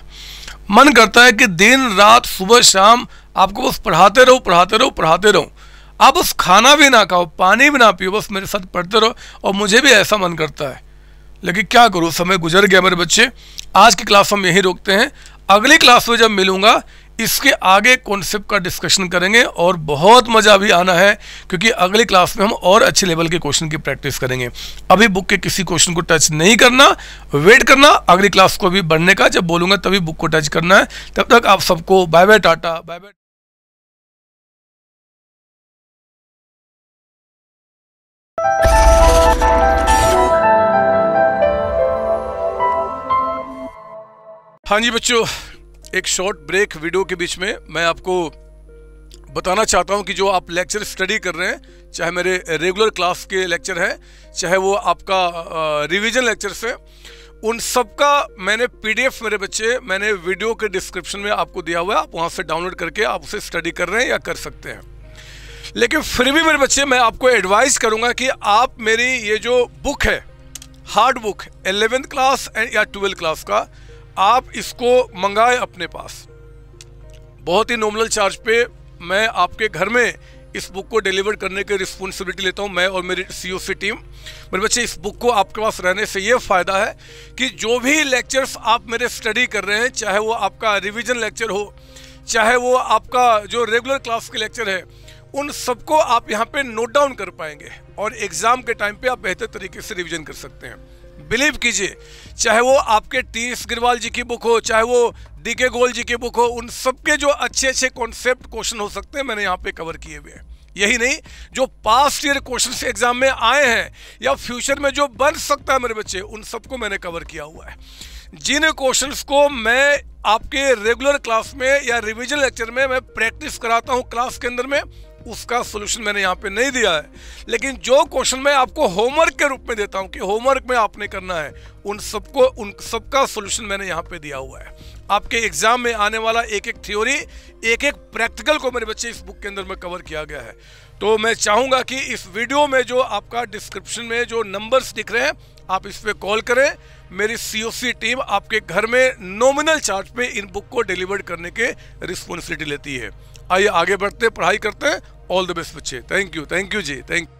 मन करता है कि दिन रात सुबह शाम आपको बस पढ़ाते रहो पढ़ाते रहो पढ़ाते रहो आप बस खाना भी ना खाओ पानी भी ना पियो बस मेरे साथ पढ़ते रहो और मुझे भी ऐसा मन करता है लेकिन क्या करूँ समय गुजर गया मेरे बच्चे आज की क्लास हम यहीं रोकते हैं अगली क्लास में जब मिलूंगा इसके आगे कॉन्सेप्ट का डिस्कशन करेंगे और बहुत मज़ा भी आना है क्योंकि अगली क्लास में हम और अच्छे लेवल के क्वेश्चन की प्रैक्टिस करेंगे अभी बुक के किसी क्वेश्चन को टच नहीं करना वेट करना अगली क्लास को भी बढ़ने का जब बोलूँगा तभी बुक को टच करना है तब तक आप सबको bye bye tata bye bye you हाँ जी बच्चों एक शॉर्ट ब्रेक वीडियो के बीच में मैं आपको बताना चाहता हूँ कि जो आप लेक्चर स्टडी कर रहे हैं चाहे मेरे रेगुलर क्लास के लेक्चर हैं चाहे वो आपका रिवीजन लेक्चर्स से उन सबका मैंने पीडीएफ मेरे बच्चे मैंने वीडियो के डिस्क्रिप्शन में आपको दिया हुआ है आप वहाँ से डाउनलोड करके आप उसे स्टडी कर रहे हैं या कर सकते हैं लेकिन फिर भी मेरे बच्चे मैं आपको एडवाइस करूँगा कि आप मेरी ये जो बुक है हार्ड बुक एलेवेंथ क्लास या ट्वेल्थ क्लास का आप इसको मंगाए अपने पास बहुत ही नॉमिनल चार्ज पे मैं आपके घर में इस बुक को डिलीवर करने की रिस्पॉन्सिबिलिटी लेता हूँ मैं और मेरी सी सी टीम मेरे बच्चे इस बुक को आपके पास रहने से ये फ़ायदा है कि जो भी लेक्चर्स आप मेरे स्टडी कर रहे हैं चाहे वो आपका रिविज़न लेक्चर हो चाहे वो आपका जो रेगुलर क्लास के लेक्चर है उन सबको आप यहाँ पे नोट डाउन कर पाएंगे और एग्ज़ाम के टाइम पे आप बेहतर तरीके से रिवीजन कर सकते हैं बिलीव कीजिए चाहे वो आपके टी एस जी की बुक हो चाहे वो डी के गोल जी की बुक हो उन सबके जो अच्छे अच्छे कॉन्सेप्ट क्वेश्चन हो सकते हैं मैंने यहाँ पे कवर किए हुए हैं यही नहीं जो पास्ट ईयर क्वेश्चन एग्जाम में आए हैं या फ्यूचर में जो बन सकता है मेरे बच्चे उन सबको मैंने कवर किया हुआ है जिन क्वेश्चन को मैं आपके रेगुलर क्लास में या रिविजन लेक्चर में मैं प्रैक्टिस कराता हूँ क्लास के अंदर में उसका सोल्यूशन मैंने यहाँ पे नहीं दिया है लेकिन जो क्वेश्चन मैं आपको होमवर्क के रूप में देता हूँ कि होमवर्क में आपने करना है उन सबको उन सबका सोल्यूशन मैंने यहाँ पे दिया हुआ है आपके एग्जाम में आने वाला एक एक थ्योरी एक एक प्रैक्टिकल को मेरे बच्चे इस बुक के अंदर में कवर किया गया है तो मैं चाहूँगा कि इस वीडियो में जो आपका डिस्क्रिप्शन में जो नंबर्स दिख रहे हैं आप इस पर कॉल करें मेरी सीओसी टीम आपके घर में नॉमिनल चार्ज पे इन बुक को डिलीवर करने के रिस्पॉन्सिबिलिटी लेती है आइए आगे बढ़ते पढ़ाई करते हैं ऑल द बेस्ट बच्चे थैंक यू थैंक यू जी थैंक